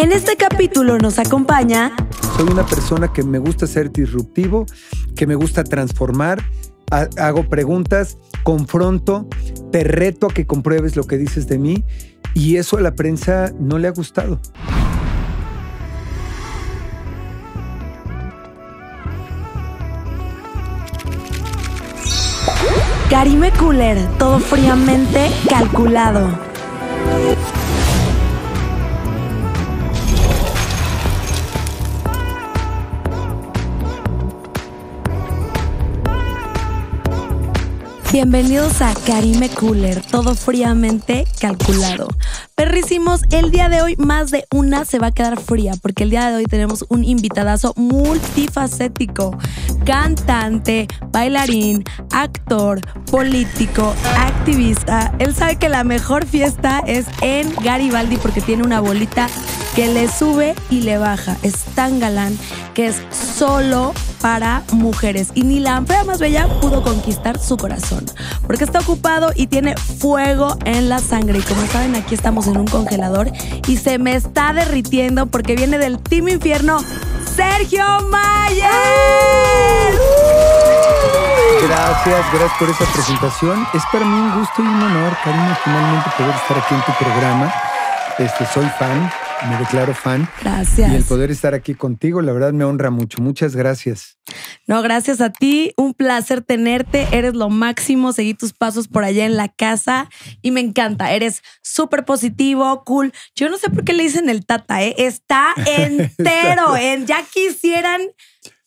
En este capítulo nos acompaña... Soy una persona que me gusta ser disruptivo, que me gusta transformar, hago preguntas, confronto, te reto a que compruebes lo que dices de mí y eso a la prensa no le ha gustado. Karime Cooler, todo fríamente calculado. Bienvenidos a Karime Cooler, todo fríamente calculado perrísimos. El día de hoy más de una se va a quedar fría porque el día de hoy tenemos un invitadazo multifacético. Cantante, bailarín, actor, político, activista. Él sabe que la mejor fiesta es en Garibaldi porque tiene una bolita que le sube y le baja. Es tan galán que es solo para mujeres y ni la amplia más bella pudo conquistar su corazón porque está ocupado y tiene fuego en la sangre y como saben aquí estamos en un congelador y se me está derritiendo porque viene del Team Infierno Sergio Mayer. Gracias, gracias por esta presentación. Es para mí un gusto y un honor, Karina, finalmente poder estar aquí en tu programa. Este, soy fan, me declaro fan. Gracias. Y el poder estar aquí contigo, la verdad me honra mucho. Muchas gracias. No, gracias a ti. Un placer tenerte. Eres lo máximo. Seguí tus pasos por allá en la casa y me encanta. Eres súper positivo, cool. Yo no sé por qué le dicen el tata, ¿eh? Está entero. ¿eh? ya quisieran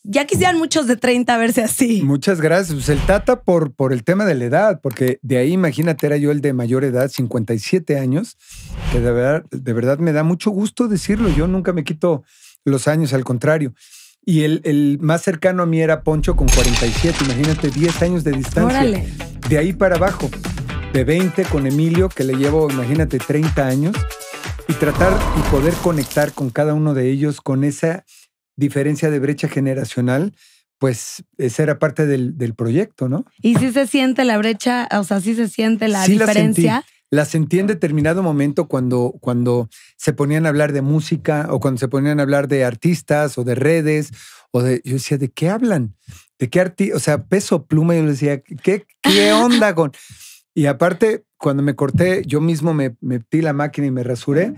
ya quisieran muchos de 30 verse así. Muchas gracias. Pues, el Tata por, por el tema de la edad, porque de ahí, imagínate, era yo el de mayor edad, 57 años, que de verdad, de verdad me da mucho gusto decirlo. Yo nunca me quito los años, al contrario. Y el, el, más cercano a mí era Poncho con 47, imagínate, 10 años de distancia. Órale. De ahí para abajo, de 20 con Emilio, que le llevo, imagínate, 30 años, y tratar y poder conectar con cada uno de ellos con esa diferencia de brecha generacional, pues esa era parte del, proyecto, ¿no? Y sí se siente la brecha, o sea, sí se siente la diferencia. La sentí. en determinado momento cuando, cuando se ponían a hablar de música o cuando se ponían a hablar de artistas o de redes o de, yo decía, ¿de qué hablan? ¿De qué arti O sea, peso pluma, yo le decía, ¿qué, qué onda con? Y aparte, cuando me corté, yo mismo me metí la máquina y me rasuré.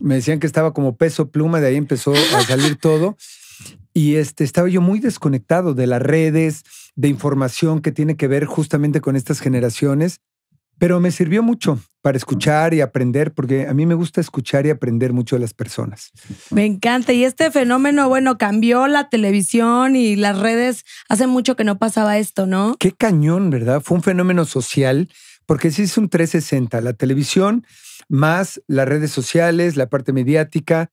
Me decían que estaba como peso pluma, de ahí empezó a salir todo. Y este, estaba yo muy desconectado de las redes, de información que tiene que ver justamente con estas generaciones. Pero me sirvió mucho para escuchar y aprender, porque a mí me gusta escuchar y aprender mucho de las personas. Me encanta. Y este fenómeno, bueno, cambió la televisión y las redes. Hace mucho que no pasaba esto, ¿no? Qué cañón, ¿verdad? Fue un fenómeno social, porque sí es un 360, la televisión más las redes sociales, la parte mediática,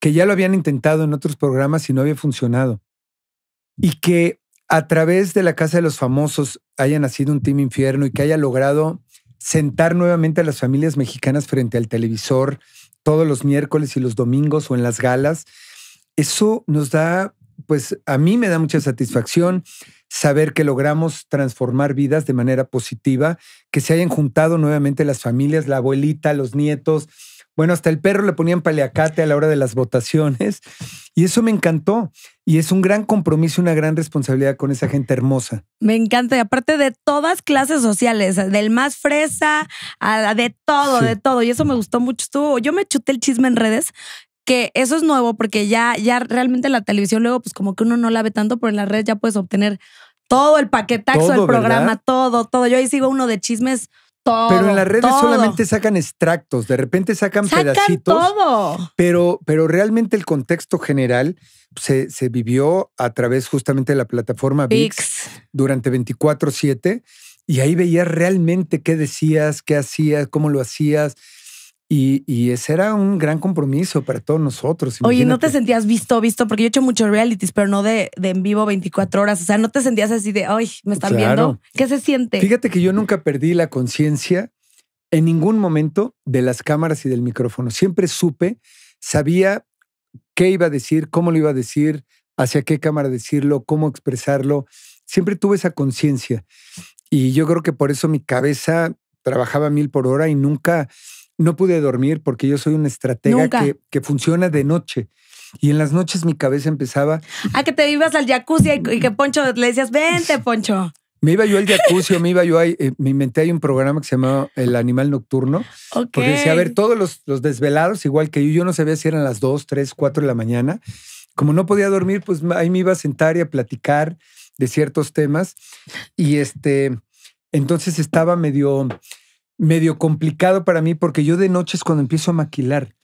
que ya lo habían intentado en otros programas y no había funcionado. Y que a través de la Casa de los Famosos haya nacido un Team Infierno y que haya logrado sentar nuevamente a las familias mexicanas frente al televisor todos los miércoles y los domingos o en las galas, eso nos da, pues a mí me da mucha satisfacción saber que logramos transformar vidas de manera positiva, que se hayan juntado nuevamente las familias, la abuelita, los nietos, bueno, hasta el perro le ponían paliacate a la hora de las votaciones y eso me encantó. Y es un gran compromiso, una gran responsabilidad con esa gente hermosa. Me encanta. Y aparte de todas clases sociales, del más fresa, a de todo, de todo. Y eso me gustó mucho. tú. yo me chuté el chisme en redes que eso es nuevo porque ya, ya realmente la televisión luego pues como que uno no la ve tanto, pero en las redes ya puedes obtener todo el paquetazo del programa, todo, todo. Yo ahí sigo uno de chismes pero en las redes solamente sacan extractos, de repente sacan, pedacitos. Pero, pero realmente el contexto general se, vivió a través justamente de la plataforma VIX, durante 24-7 y ahí veías realmente qué decías, qué hacías, cómo lo hacías y, ese era un gran compromiso para todos nosotros. Oye, ¿no te sentías visto, visto? Porque yo he hecho muchos realities, pero no de, en vivo 24 horas. O sea, ¿no te sentías así de, ay, me están viendo? ¿Qué se siente? Fíjate que yo nunca perdí la conciencia en ningún momento de las cámaras y del micrófono. Siempre supe, sabía qué iba a decir, cómo lo iba a decir, hacia qué cámara decirlo, cómo expresarlo. Siempre tuve esa conciencia. Y yo creo que por eso mi cabeza trabajaba mil por hora y nunca no pude dormir porque yo soy una estratega que, funciona de noche. Y en las noches mi cabeza empezaba. Ah, que te ibas al jacuzzi y que Poncho le decías, vente, Poncho. Me iba yo al jacuzzi, me iba yo ahí, eh, me inventé ahí un programa que se llamaba El Animal Nocturno. Okay. Porque decía, a ver, todos los, los, desvelados, igual que yo, yo no sabía si eran las 2, 3, 4 de la mañana. Como no podía dormir, pues ahí me iba a sentar y a platicar de ciertos temas. Y este, entonces estaba medio medio complicado para mí porque yo de noche es cuando empiezo a maquilar.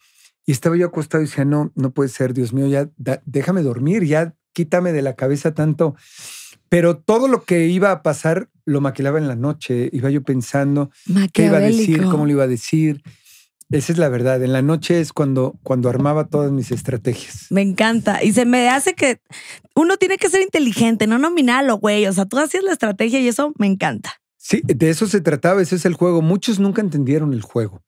Y estaba yo acostado y decía, no, no puede ser, Dios mío, ya déjame dormir, ya quítame de la cabeza tanto. Pero todo lo que iba a pasar lo maquilaba en la noche. Iba yo pensando qué iba a decir, cómo lo iba a decir. Esa es la verdad. En la noche es cuando, cuando armaba todas mis estrategias. Me encanta. Y se me hace que uno tiene que ser inteligente, no nominalo güey. O sea, tú hacías la estrategia y eso me encanta. Sí, de eso se trataba, ese es el juego. Muchos nunca entendieron el juego.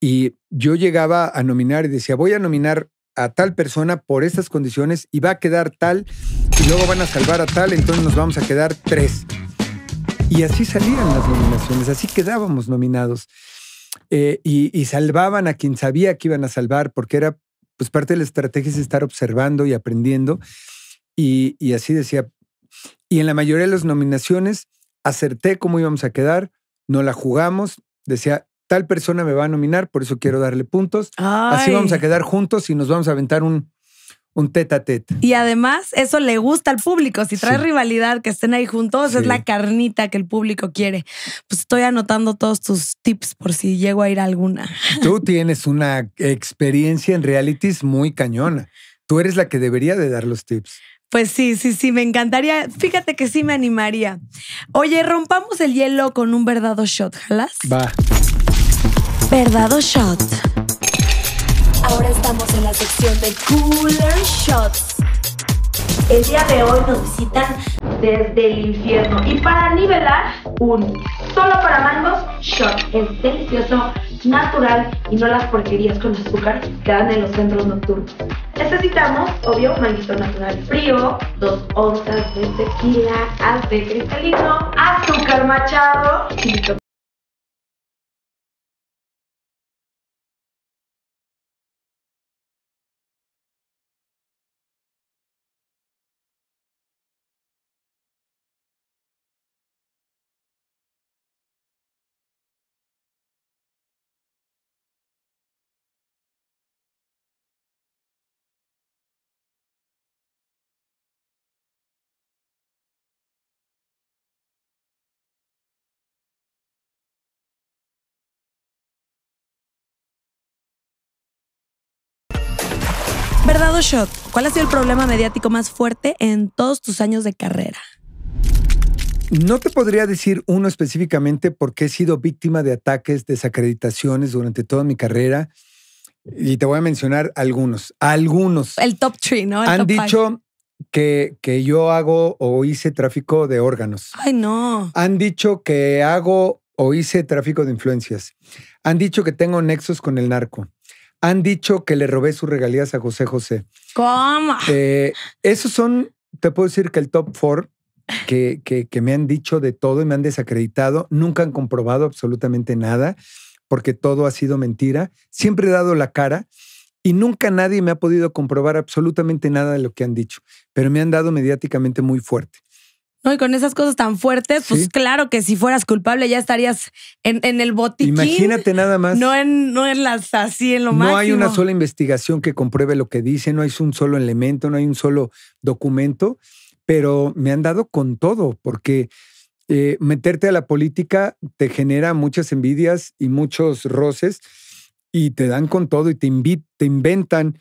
Y yo llegaba a nominar y decía, voy a nominar a tal persona por estas condiciones y va a quedar tal, y luego van a salvar a tal, entonces nos vamos a quedar tres. Y así salían las nominaciones, así quedábamos nominados. Eh, y, salvaban a quien sabía que iban a salvar, porque era pues, parte de la estrategia es estar observando y aprendiendo. y así decía. Y en la mayoría de las nominaciones, acerté cómo íbamos a quedar, no la jugamos, decía, tal persona me va a nominar, por eso quiero darle puntos. Así vamos a quedar juntos y nos vamos a aventar un, un a tete. Y además, eso le gusta al público. Si trae rivalidad, que estén ahí juntos, es la carnita que el público quiere. Pues estoy anotando todos tus tips por si llego a ir a alguna. Tú tienes una experiencia en realities muy cañona. Tú eres la que debería de dar los tips. Pues sí, sí, sí, me encantaría. Fíjate que sí me animaría. Oye, rompamos el hielo con un verdado shot, ¿jalas? Va. Verdado shot. Ahora estamos en la sección de Cooler Shots. El día de hoy nos visitan desde el infierno. Y para nivelar, un solo para mangos short. Es delicioso, natural y no las porquerías con azúcar que dan en los centros nocturnos. Necesitamos, obvio, manguito natural frío, dos onzas de tequila, de cristalino, azúcar machado y ¿cuál ha sido el problema mediático más fuerte en todos tus años de carrera? No te podría decir uno específicamente porque he sido víctima de ataques, desacreditaciones durante toda mi carrera. Y te voy a mencionar algunos. Algunos. El top three, ¿no? han dicho que, que, yo hago o hice tráfico de órganos. Ay, no. Han dicho que hago o hice tráfico de influencias. Han dicho que tengo nexos con el narco han dicho que le robé sus regalías a José José. ¿Cómo? Eh, esos son, te puedo decir que el top four que, que me han dicho de todo y me han desacreditado. Nunca han comprobado absolutamente nada porque todo ha sido mentira. Siempre he dado la cara y nunca nadie me ha podido comprobar absolutamente nada de lo que han dicho, pero me han dado mediáticamente muy fuerte con esas cosas tan fuertes, pues claro que si fueras culpable ya estarías en, el botiquín. Imagínate nada más. No en, las así, en lo más. No hay una sola investigación que compruebe lo que dice, no hay un solo elemento, no hay un solo documento, pero me han dado con todo, porque eh, meterte a la política te genera muchas envidias y muchos roces y te dan con todo y te, te inventan,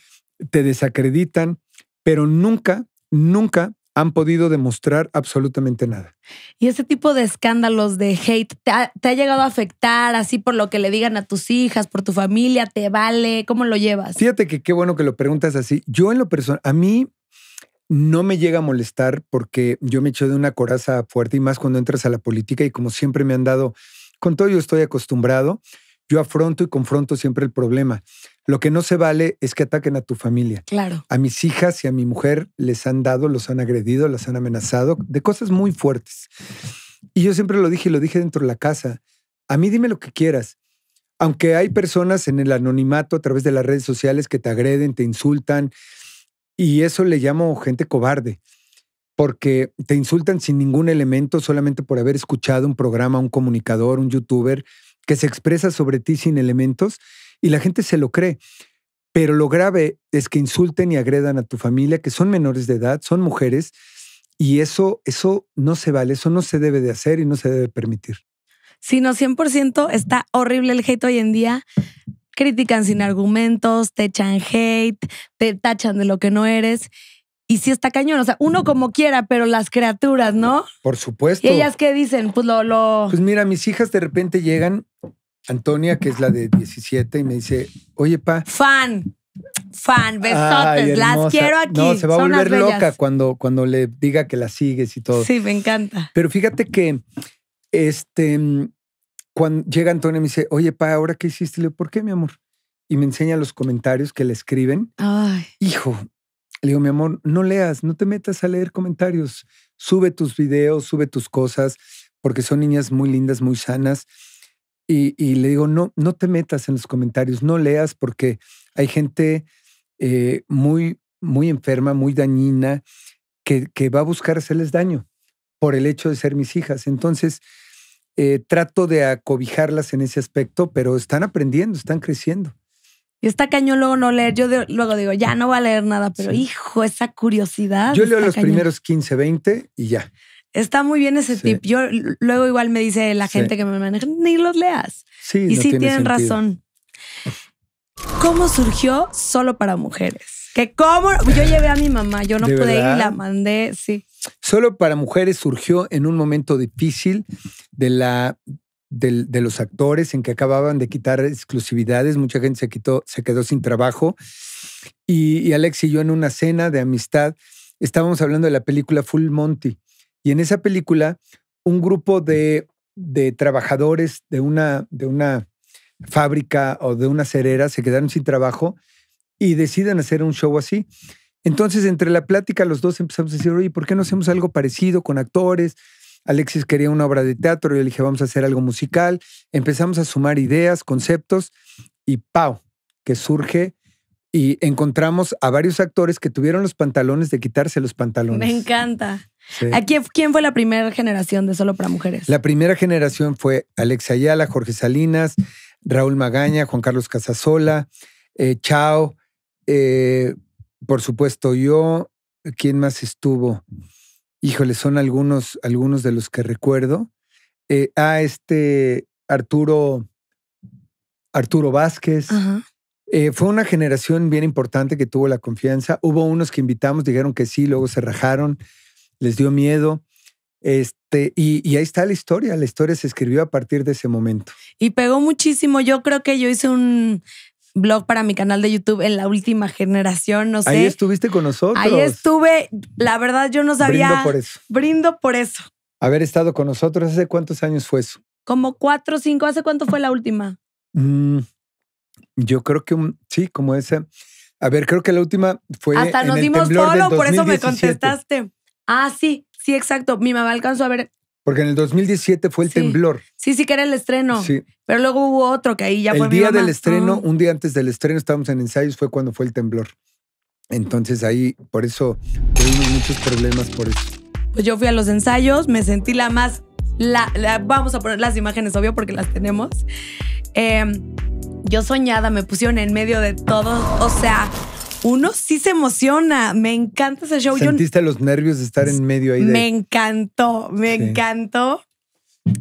te desacreditan, pero nunca, nunca han podido demostrar absolutamente nada. ¿Y ese tipo de escándalos de hate ¿te ha, llegado a afectar así por lo que le digan a tus hijas, por tu familia? ¿Te vale? ¿Cómo lo llevas? Fíjate que qué bueno que lo preguntas así. Yo en lo personal, a mí no me llega a molestar porque yo me echo de una coraza fuerte y más cuando entras a la política y como siempre me han dado, con todo yo estoy acostumbrado, yo afronto y confronto siempre el problema. Lo que no se vale es que ataquen a tu familia. Claro. A mis hijas y a mi mujer les han dado, los han agredido, las han amenazado de cosas muy fuertes. Y yo siempre lo dije y lo dije dentro de la casa. A mí dime lo que quieras. Aunque hay personas en el anonimato a través de las redes sociales que te agreden, te insultan, y eso le llamo gente cobarde, porque te insultan sin ningún elemento solamente por haber escuchado un programa, un comunicador, un youtuber que se expresa sobre ti sin elementos y la gente se lo cree. Pero lo grave es que insulten y agredan a tu familia, que son menores de edad, son mujeres, y eso, eso no se vale, eso no se debe de hacer y no se debe permitir. Sí, no, 100% está horrible el hate hoy en día. Critican sin argumentos, te echan hate, te tachan de lo que no eres. Y sí está cañón, o sea, uno como quiera, pero las criaturas, ¿no? Por supuesto. ¿Y ellas qué dicen? Pues lo... lo... Pues mira, mis hijas de repente llegan Antonia, que es la de 17, y me dice, oye, pa. Fan, fan, besotes, las quiero aquí. se va a volver loca cuando, cuando le diga que la sigues y todo. Sí, me encanta. Pero fíjate que, este, cuando llega Antonia y me dice, oye, pa, ¿ahora qué hiciste? Le digo, ¿por qué, mi amor? Y me enseña los comentarios que le escriben. Ay. Hijo, le digo, mi amor, no leas, no te metas a leer comentarios. Sube tus videos, sube tus cosas, porque son niñas muy lindas, muy sanas y, le digo, no, no te metas en los comentarios, no leas porque hay gente eh, muy, muy enferma, muy dañina, que, que, va a buscar hacerles daño por el hecho de ser mis hijas. Entonces, eh, trato de acobijarlas en ese aspecto, pero están aprendiendo, están creciendo. Y está cañón luego no leer. Yo luego digo, ya no va a leer nada, pero hijo, esa curiosidad. Yo leo los primeros 15, 20 y ya. Está muy bien ese tip. luego igual me dice la gente que me maneja, ni los leas. Sí, y sí tienen razón. ¿Cómo surgió solo para mujeres? Que cómo yo llevé a mi mamá, yo no pude ir ir, la mandé, sí. Solo para mujeres surgió en un momento difícil de la de, los actores en que acababan de quitar exclusividades, mucha gente se quitó, se quedó sin trabajo. Y, y Alex y yo en una cena de amistad estábamos hablando de la película Full Monty y en esa película, un grupo mm. de, trabajadores de una, de una fábrica o de una cerera se quedaron sin trabajo y deciden hacer un show así. Entonces, entre la plática, los dos empezamos a decir, oye, ¿por qué no hacemos algo parecido con actores? Alexis quería una obra de teatro, yo le dije, vamos a hacer algo musical. Empezamos a sumar ideas, conceptos y ¡pau! que surge y encontramos a varios actores que tuvieron los pantalones de quitarse los pantalones. Me encanta. quién, fue la primera generación de Solo para Mujeres? La primera generación fue Alex Ayala, Jorge Salinas, Raúl Magaña, Juan Carlos Casasola, eh, Chao, eh, por supuesto yo. ¿Quién más estuvo? Híjole, son algunos, algunos de los que recuerdo. Eh, a ah, este Arturo, Arturo Vázquez. Ajá. Eh, fue una generación bien importante que tuvo la confianza. Hubo unos que invitamos, dijeron que sí, luego se rajaron, les dio miedo. Este, y, ahí está la historia. La historia se escribió a partir de ese momento. Y pegó muchísimo. Yo creo que yo hice un blog para mi canal de YouTube en la última generación, no sé. Ahí estuviste con nosotros. Ahí estuve. La verdad, yo no sabía. Brindo por eso. Brindo por eso. Haber estado con nosotros, ¿hace cuántos años fue eso? Como cuatro o cinco. ¿Hace cuánto fue la última? Mm, yo creo que un, sí, como esa. A ver, creo que la última fue. Hasta nos dimos solo, por eso me contestaste. Ah, sí, sí, exacto. Mi mamá alcanzó a ver. Porque en el 2017 fue el temblor. Sí, sí, que era el estreno. Sí. Pero luego hubo otro que ahí ya el fue. El día del estreno, ah. un día antes del estreno, estábamos en ensayos, fue cuando fue el temblor. Entonces ahí, por eso tuvimos muchos problemas por eso. Pues yo fui a los ensayos, me sentí la más la, vamos a poner las imágenes, obvio, porque las tenemos. Em, yo soñada me pusieron en medio de todo o sea, uno sí se emociona. Me encanta ese show. ¿Sentiste los nervios de estar en medio ahí? Me encantó, me encantó.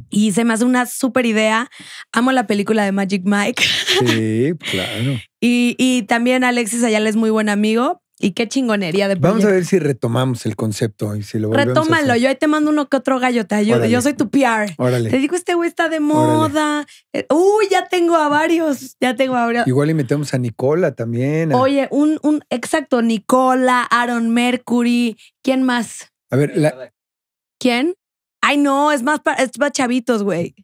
Y se me hace una súper idea. Amo la película de Magic Mike. Sí, claro. y, y, también Alexis Ayala es muy buen amigo. Y qué chingonería de Vamos a ver si retomamos el concepto y si lo Retómalo. A Yo ahí te mando uno que otro gallo, te ayudo. Yo soy tu PR. Órale. Te digo, este güey está de moda. Eh, uy, ya tengo a varios. Ya tengo a varios. Igual y metemos a Nicola también. Oye, un, un exacto. Nicola, Aaron Mercury. ¿Quién más? A ver, ¿quién? Ay, no, es más, para, es para chavitos, güey.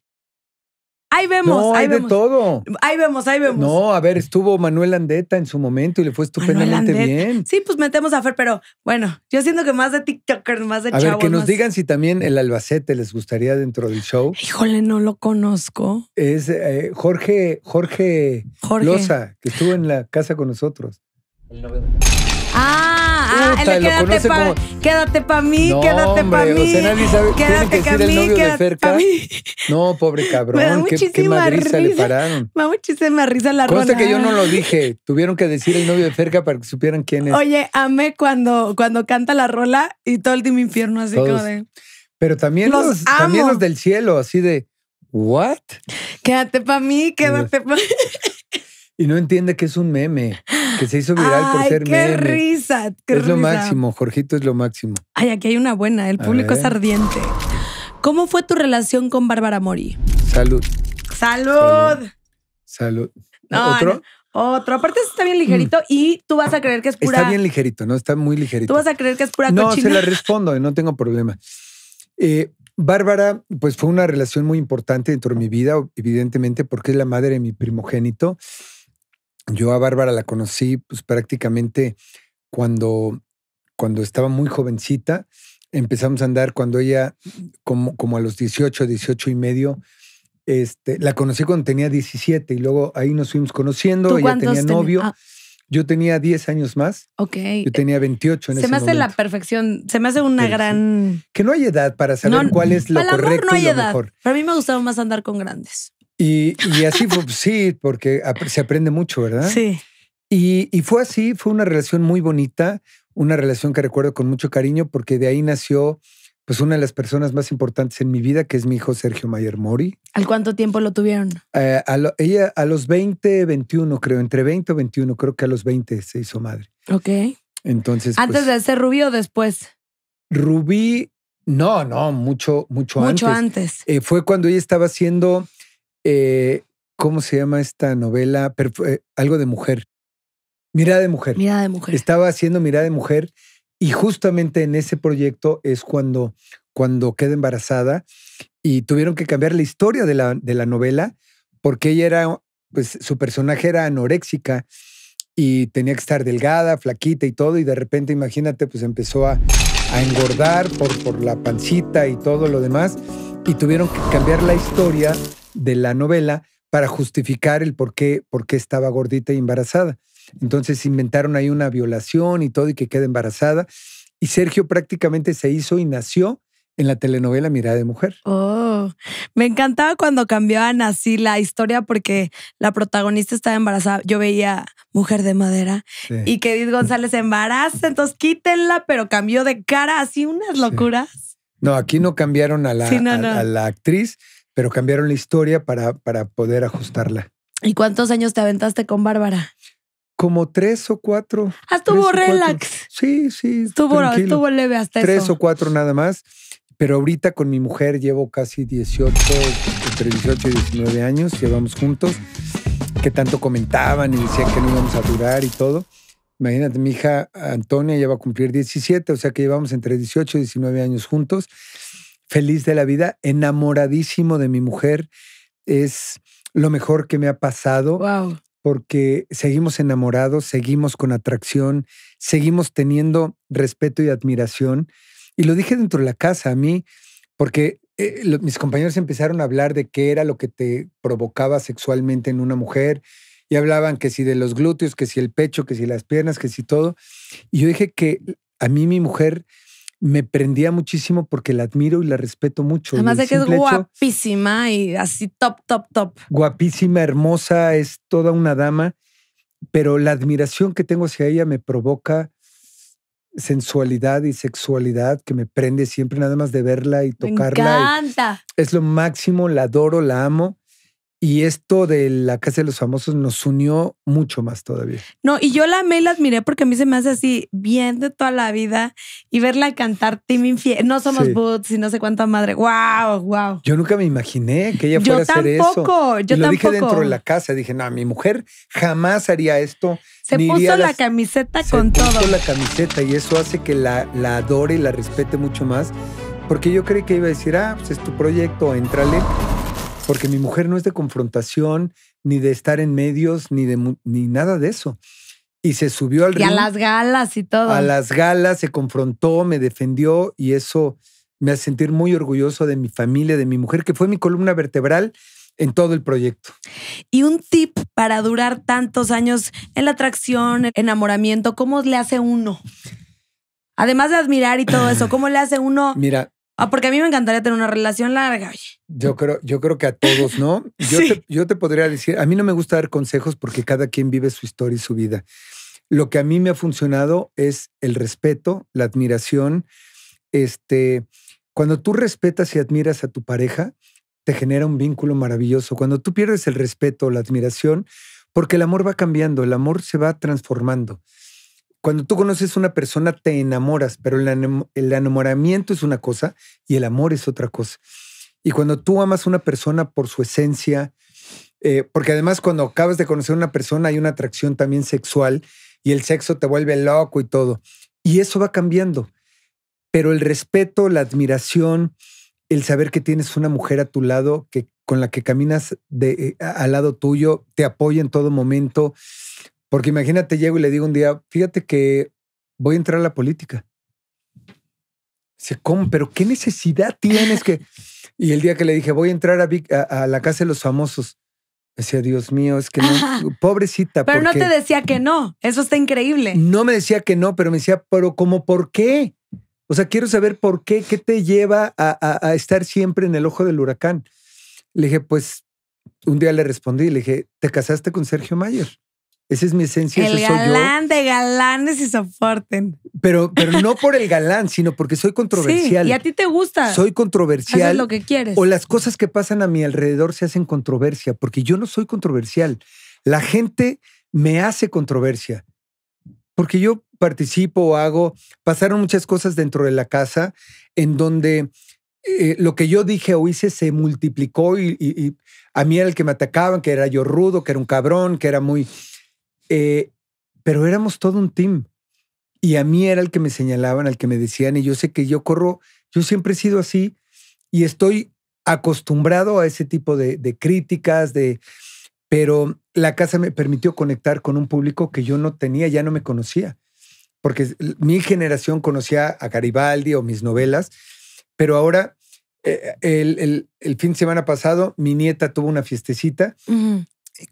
Ahí vemos. No, hay de todo. Ahí vemos, ahí vemos. No, a ver, estuvo Manuel Andeta en su momento y le fue estupendamente bien. Sí, pues metemos a Fer, pero bueno, yo siento que más de TikTokers, más de chavos. A ver, que nos digan si también el Albacete les gustaría dentro del show. Híjole, no lo conozco. Es eh, Jorge, Jorge, Loza, que estuvo en la casa con nosotros. El Ah. Ah, quédate para pa mí, quédate para mí. quédate para mí, quédate No, pobre cabrón, me da qué, qué risa, le pararon. Me da muchísima risa la rola que yo no lo dije, tuvieron que decir el novio de Ferca para que supieran quién es. Oye, amé cuando, cuando canta la rola y todo el Dime infierno así como de... Pero también los, del cielo, así de... ¿What? Quédate para mí, quédate para mí. Y no entiende que es un meme, que se hizo viral por ser meme. Risa, ¡Qué risa! Es lo máximo, Jorgito es lo máximo. Ay, aquí hay una buena, el público es ardiente. ¿Cómo fue tu relación con Bárbara Mori? Salud. ¡Salud! Salud. ¿Otro? Otro. Aparte, está bien ligerito mm. y tú vas a creer que es pura. Está bien ligerito, ¿no? Está muy ligerito. Tú vas a creer que es pura No, se la respondo, no tengo problema. Eh, Bárbara, pues fue una relación muy importante dentro de mi vida, evidentemente, porque es la madre de mi primogénito. Yo a Bárbara la conocí pues, prácticamente cuando, cuando estaba muy jovencita. Empezamos a andar cuando ella, como, como a los 18, 18 y medio, este, la conocí cuando tenía 17 y luego ahí nos fuimos conociendo, ella tenía novio. Ah. Yo tenía 10 años más. Ok. Yo tenía 28 en se ese momento. Se me hace la perfección. Se me hace una gran. Que no hay edad para saber cuál es lo correcto y lo edad, mejor. Para mí me gustaba más andar con grandes. Y, así fue, pues, sí, porque se aprende mucho, ¿verdad? Sí. Y, y, fue así, fue una relación muy bonita, una relación que recuerdo con mucho cariño, porque de ahí nació pues una de las personas más importantes en mi vida, que es mi hijo Sergio Mayer Mori. ¿Al cuánto tiempo lo tuvieron? Eh, ella a los 20, 21, creo, entre 20 o 21, creo que a los 20 se hizo madre. Ok. Entonces. ¿Antes pues de ser Rubí o después? Rubí, no, no, mucho, mucho, mucho antes. Eh, fue cuando ella estaba haciendo eh, ¿cómo se llama esta novela? Eh, algo de mujer. Mirada de mujer. de mujer. Estaba haciendo Mirada de mujer y justamente en ese proyecto es cuando, cuando queda embarazada y tuvieron que cambiar la historia de la, de la novela porque ella era, pues su personaje era anoréxica y tenía que estar delgada, flaquita y todo y de repente imagínate pues empezó a, engordar por, por la pancita y todo lo demás y tuvieron que cambiar la historia de la novela para justificar el por qué, por estaba gordita y embarazada. Entonces inventaron ahí una violación y todo y que quede embarazada. Y Sergio prácticamente se hizo y nació en la telenovela Mirada de Mujer. Oh, me encantaba cuando cambiaban así la historia porque la protagonista estaba embarazada. Yo veía Mujer de Madera y que Edith González se entonces quítenla, pero cambió de cara así unas locuras. No, aquí no cambiaron a la, a, la actriz, pero cambiaron la historia para, para poder ajustarla. ¿Y cuántos años te aventaste con Bárbara? Como tres o cuatro. Ah, estuvo relax. Sí, sí. Estuvo, leve hasta tres eso. Tres o cuatro nada más. Pero ahorita con mi mujer llevo casi 18, entre 18 y 19 años, llevamos juntos, que tanto comentaban y decían que no íbamos a durar y todo. Imagínate, mi hija Antonia ya va a cumplir 17, o sea que llevamos entre 18 y 19 años juntos. Feliz de la vida, enamoradísimo de mi mujer. Es lo mejor que me ha pasado. Porque seguimos enamorados, seguimos con atracción, seguimos teniendo respeto y admiración. Y lo dije dentro de la casa a mí, porque eh, mis compañeros empezaron a hablar de qué era lo que te provocaba sexualmente en una mujer y hablaban que si de los glúteos, que si el pecho, que si las piernas, que si todo. Y yo dije que a mí mi mujer me prendía muchísimo porque la admiro y la respeto mucho. Además de que es guapísima y así top, top, top. Guapísima, hermosa, es toda una dama, pero la admiración que tengo hacia ella me provoca sensualidad y sexualidad que me prende siempre nada más de verla y tocarla. Me encanta. Es lo máximo, la adoro, la amo y esto de la Casa de los Famosos nos unió mucho más todavía. No, y yo la amé y la admiré porque a mí se me hace así bien de toda la vida y verla cantar Team Infiel. No somos Boots y no sé cuánta madre. ¡Wow! ¡Wow! Yo nunca me imaginé que ella fuera a hacer tampoco, eso. Yo tampoco. lo dije dentro de la casa. Dije, no, mi mujer jamás haría esto. Se puso la camiseta con todo. Se puso la camiseta y eso hace que la, la adore y la respete mucho más. Porque yo creí que iba a decir, ah, pues es tu proyecto, entrale porque mi mujer no es de confrontación, ni de estar en medios, ni, de, ni nada de eso. Y se subió al ring. Y a las galas y todo. A las galas, se confrontó, me defendió y eso me hace sentir muy orgulloso de mi familia, de mi mujer, que fue mi columna vertebral en todo el proyecto. Y un tip para durar tantos años en la atracción, enamoramiento, ¿cómo le hace uno? Además de admirar y todo eso, ¿cómo le hace uno Mira, Ah, porque a mí me encantaría tener una relación larga, Yo creo, yo creo que a todos, ¿no? Yo, te, yo te podría decir, a mí no me gusta dar consejos porque cada quien vive su historia y su vida. Lo que a mí me ha funcionado es el respeto, la admiración. Este, cuando tú respetas y admiras a tu pareja, te genera un vínculo maravilloso. Cuando tú pierdes el respeto, la admiración, porque el amor va cambiando, el amor se va transformando. Cuando tú conoces a una persona, te enamoras, pero el enamoramiento es una cosa y el amor es otra cosa. Y cuando tú amas a una persona por su esencia, eh, porque además cuando acabas de conocer a una persona hay una atracción también sexual y el sexo te vuelve loco y todo. Y eso va cambiando. Pero el respeto, la admiración, el saber que tienes una mujer a tu lado que con la que caminas de, eh, al lado tuyo, te apoya en todo momento, porque imagínate, llego y le digo un día, fíjate que voy a entrar a la política. Dice, ¿cómo? ¿Pero qué necesidad tienes que...? Y el día que le dije, voy a entrar a, la casa de los famosos, decía, Dios mío, es que no... Pobrecita. Pero no te decía que no. Eso está increíble. No me decía que no, pero me decía, pero ¿cómo por qué? O sea, quiero saber por qué, qué te lleva a, a estar siempre en el ojo del huracán. Le dije, pues, un día le respondí, le dije, ¿te casaste con Sergio Mayer? Esa es mi esencia. El ese galán soy yo. de galanes y soporten. Pero, pero no por el galán, sino porque soy controversial. Sí, y a ti te gusta. Soy controversial. Haces lo que quieres. O las cosas que pasan a mi alrededor se hacen controversia, porque yo no soy controversial. La gente me hace controversia. Porque yo participo, hago. Pasaron muchas cosas dentro de la casa en donde eh, lo que yo dije o hice se multiplicó y, y a mí era el que me atacaban, que era yo rudo, que era un cabrón, que era muy eh, pero éramos todo un team. Y a mí era el que me señalaban, al que me decían, y yo sé que yo corro, yo siempre he sido así y estoy acostumbrado a ese tipo de, críticas, de... Pero la casa me permitió conectar con un público que yo no tenía, ya no me conocía, porque mi generación conocía a Garibaldi o mis novelas, pero ahora, eh, el, fin de semana pasado, mi nieta tuvo una fiestecita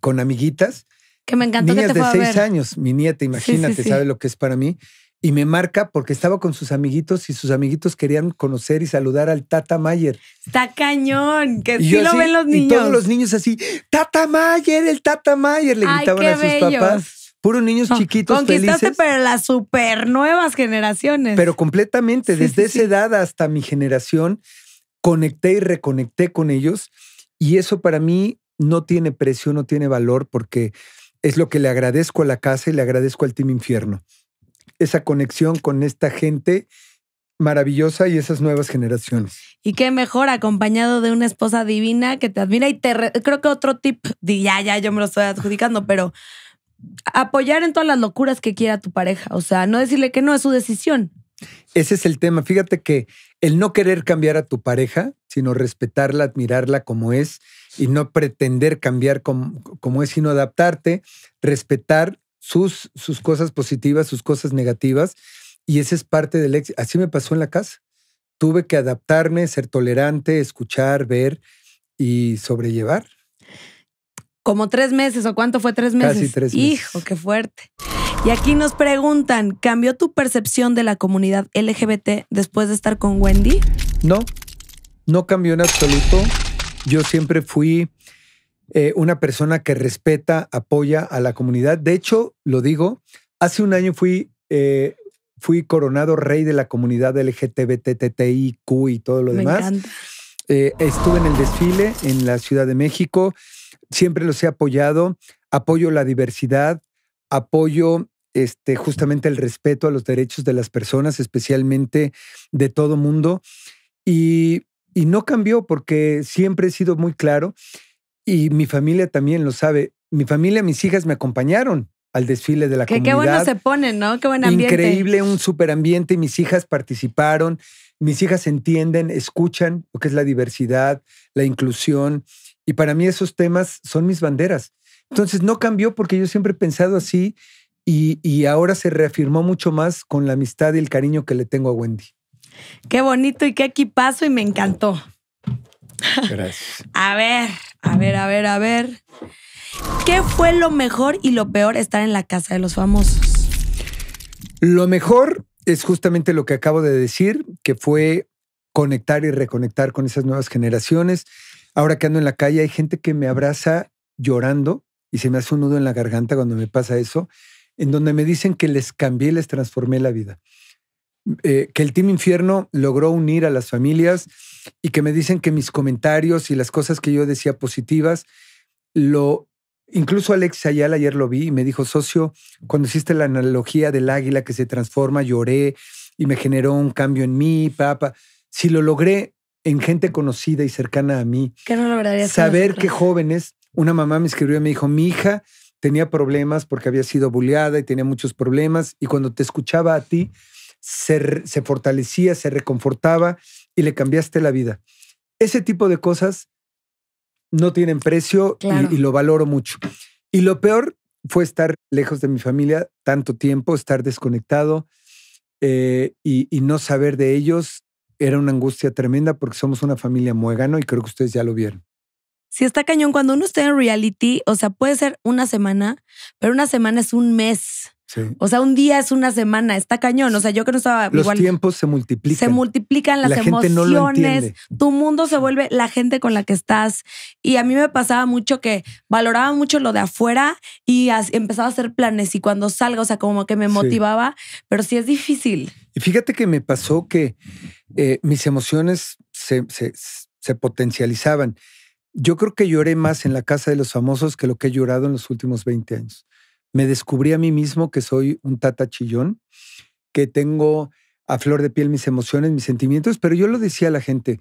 con amiguitas que me encantó que te de seis años, mi nieta, imagínate, sabe lo que es para mí. Y me marca porque estaba con sus amiguitos y sus amiguitos querían conocer y saludar al Tata Mayer. Está cañón, que sí lo ven los niños. Y todos los niños así, Tata Mayer, el Tata Mayer, le gritaban a sus papás. Puros niños chiquitos, oh, chiquitos, Conquistaste para las super nuevas generaciones. Pero completamente, desde esa edad hasta mi generación, conecté y reconecté con ellos. Y eso para mí no tiene precio, no tiene valor, porque es lo que le agradezco a la casa y le agradezco al Team Infierno. Esa conexión con esta gente maravillosa y esas nuevas generaciones. Y qué mejor acompañado de una esposa divina que te admira y te... Creo que otro tip, ya, ya, yo me lo estoy adjudicando, pero apoyar en todas las locuras que quiera tu pareja. O sea, no decirle que no es su decisión. Ese es el tema. Fíjate que el no querer cambiar a tu pareja, sino respetarla, admirarla como es, y no pretender cambiar como, es, sino adaptarte, respetar sus, sus cosas positivas, sus cosas negativas. Y esa es parte del éxito. Así me pasó en la casa. Tuve que adaptarme, ser tolerante, escuchar, ver y sobrellevar. Como tres meses o cuánto fue tres meses. Casi tres meses. Hijo, qué fuerte. Y aquí nos preguntan, ¿cambió tu percepción de la comunidad LGBT después de estar con Wendy? No, no cambió en absoluto. Yo siempre fui eh, una persona que respeta, apoya a la comunidad. De hecho, lo digo, hace un año fui, eh, fui coronado rey de la comunidad LGTBTTIQ y todo lo demás. Eh, estuve en el desfile en la Ciudad de México. Siempre los he apoyado. Apoyo la diversidad, apoyo este, justamente el respeto a los derechos de las personas, especialmente de todo mundo. Y y no cambió porque siempre he sido muy claro y mi familia también lo sabe. Mi familia, mis hijas me acompañaron al desfile de la que comunidad. Qué bueno se ponen, ¿no? Qué buen ambiente. Increíble, un super ambiente. Mis hijas participaron, mis hijas entienden, escuchan lo que es la diversidad, la inclusión. Y para mí esos temas son mis banderas. Entonces no cambió porque yo siempre he pensado así y ahora se reafirmó mucho más con la amistad y el cariño que le tengo a Wendy. Qué bonito y qué equipazo y me encantó. Gracias. A ver, a ver, a ver, a ver. ¿Qué fue lo mejor y lo peor estar en la casa de los famosos? Lo mejor es justamente lo que acabo de decir, que fue conectar y reconectar con esas nuevas generaciones. Ahora que ando en la calle hay gente que me abraza llorando y se me hace un nudo en la garganta cuando me pasa eso, en donde me dicen que les cambié, les transformé la vida. Eh, que el Team Infierno logró unir a las familias y que me dicen que mis comentarios y las cosas que yo decía positivas, lo, incluso Alex Ayala ayer lo vi y me dijo, socio, cuando hiciste la analogía del águila que se transforma, lloré y me generó un cambio en mí, papá. Si lo logré en gente conocida y cercana a mí, saber que jóvenes, una mamá me escribió y me dijo, mi hija tenía problemas porque había sido buleada y tenía muchos problemas y cuando te escuchaba a ti, se, fortalecía, se reconfortaba y le cambiaste la vida. Ese tipo de cosas no tienen precio y, lo valoro mucho. Y lo peor fue estar lejos de mi familia tanto tiempo, estar desconectado eh, y, no saber de ellos. Era una angustia tremenda porque somos una familia muegano y creo que ustedes ya lo vieron. sí, está cañón, cuando uno está en reality, o sea, puede ser una semana, pero una semana es un mes. O sea, un día es una semana, está cañón. O sea, yo que no estaba. Los tiempos se multiplican. Se multiplican las emociones. tu mundo se vuelve la gente con la que estás. Y a mí me pasaba mucho que valoraba mucho lo de afuera y empezaba a hacer planes. Y cuando salgo, o sea, como que me motivaba, pero sí es difícil. Y fíjate que me pasó que eh, mis emociones se potencializaban. Yo creo que lloré más en la casa de los famosos que lo que he llorado en los últimos 20 años me descubrí a mí mismo que soy un tata chillón, que tengo a flor de piel mis emociones, mis sentimientos, pero yo lo decía a la gente,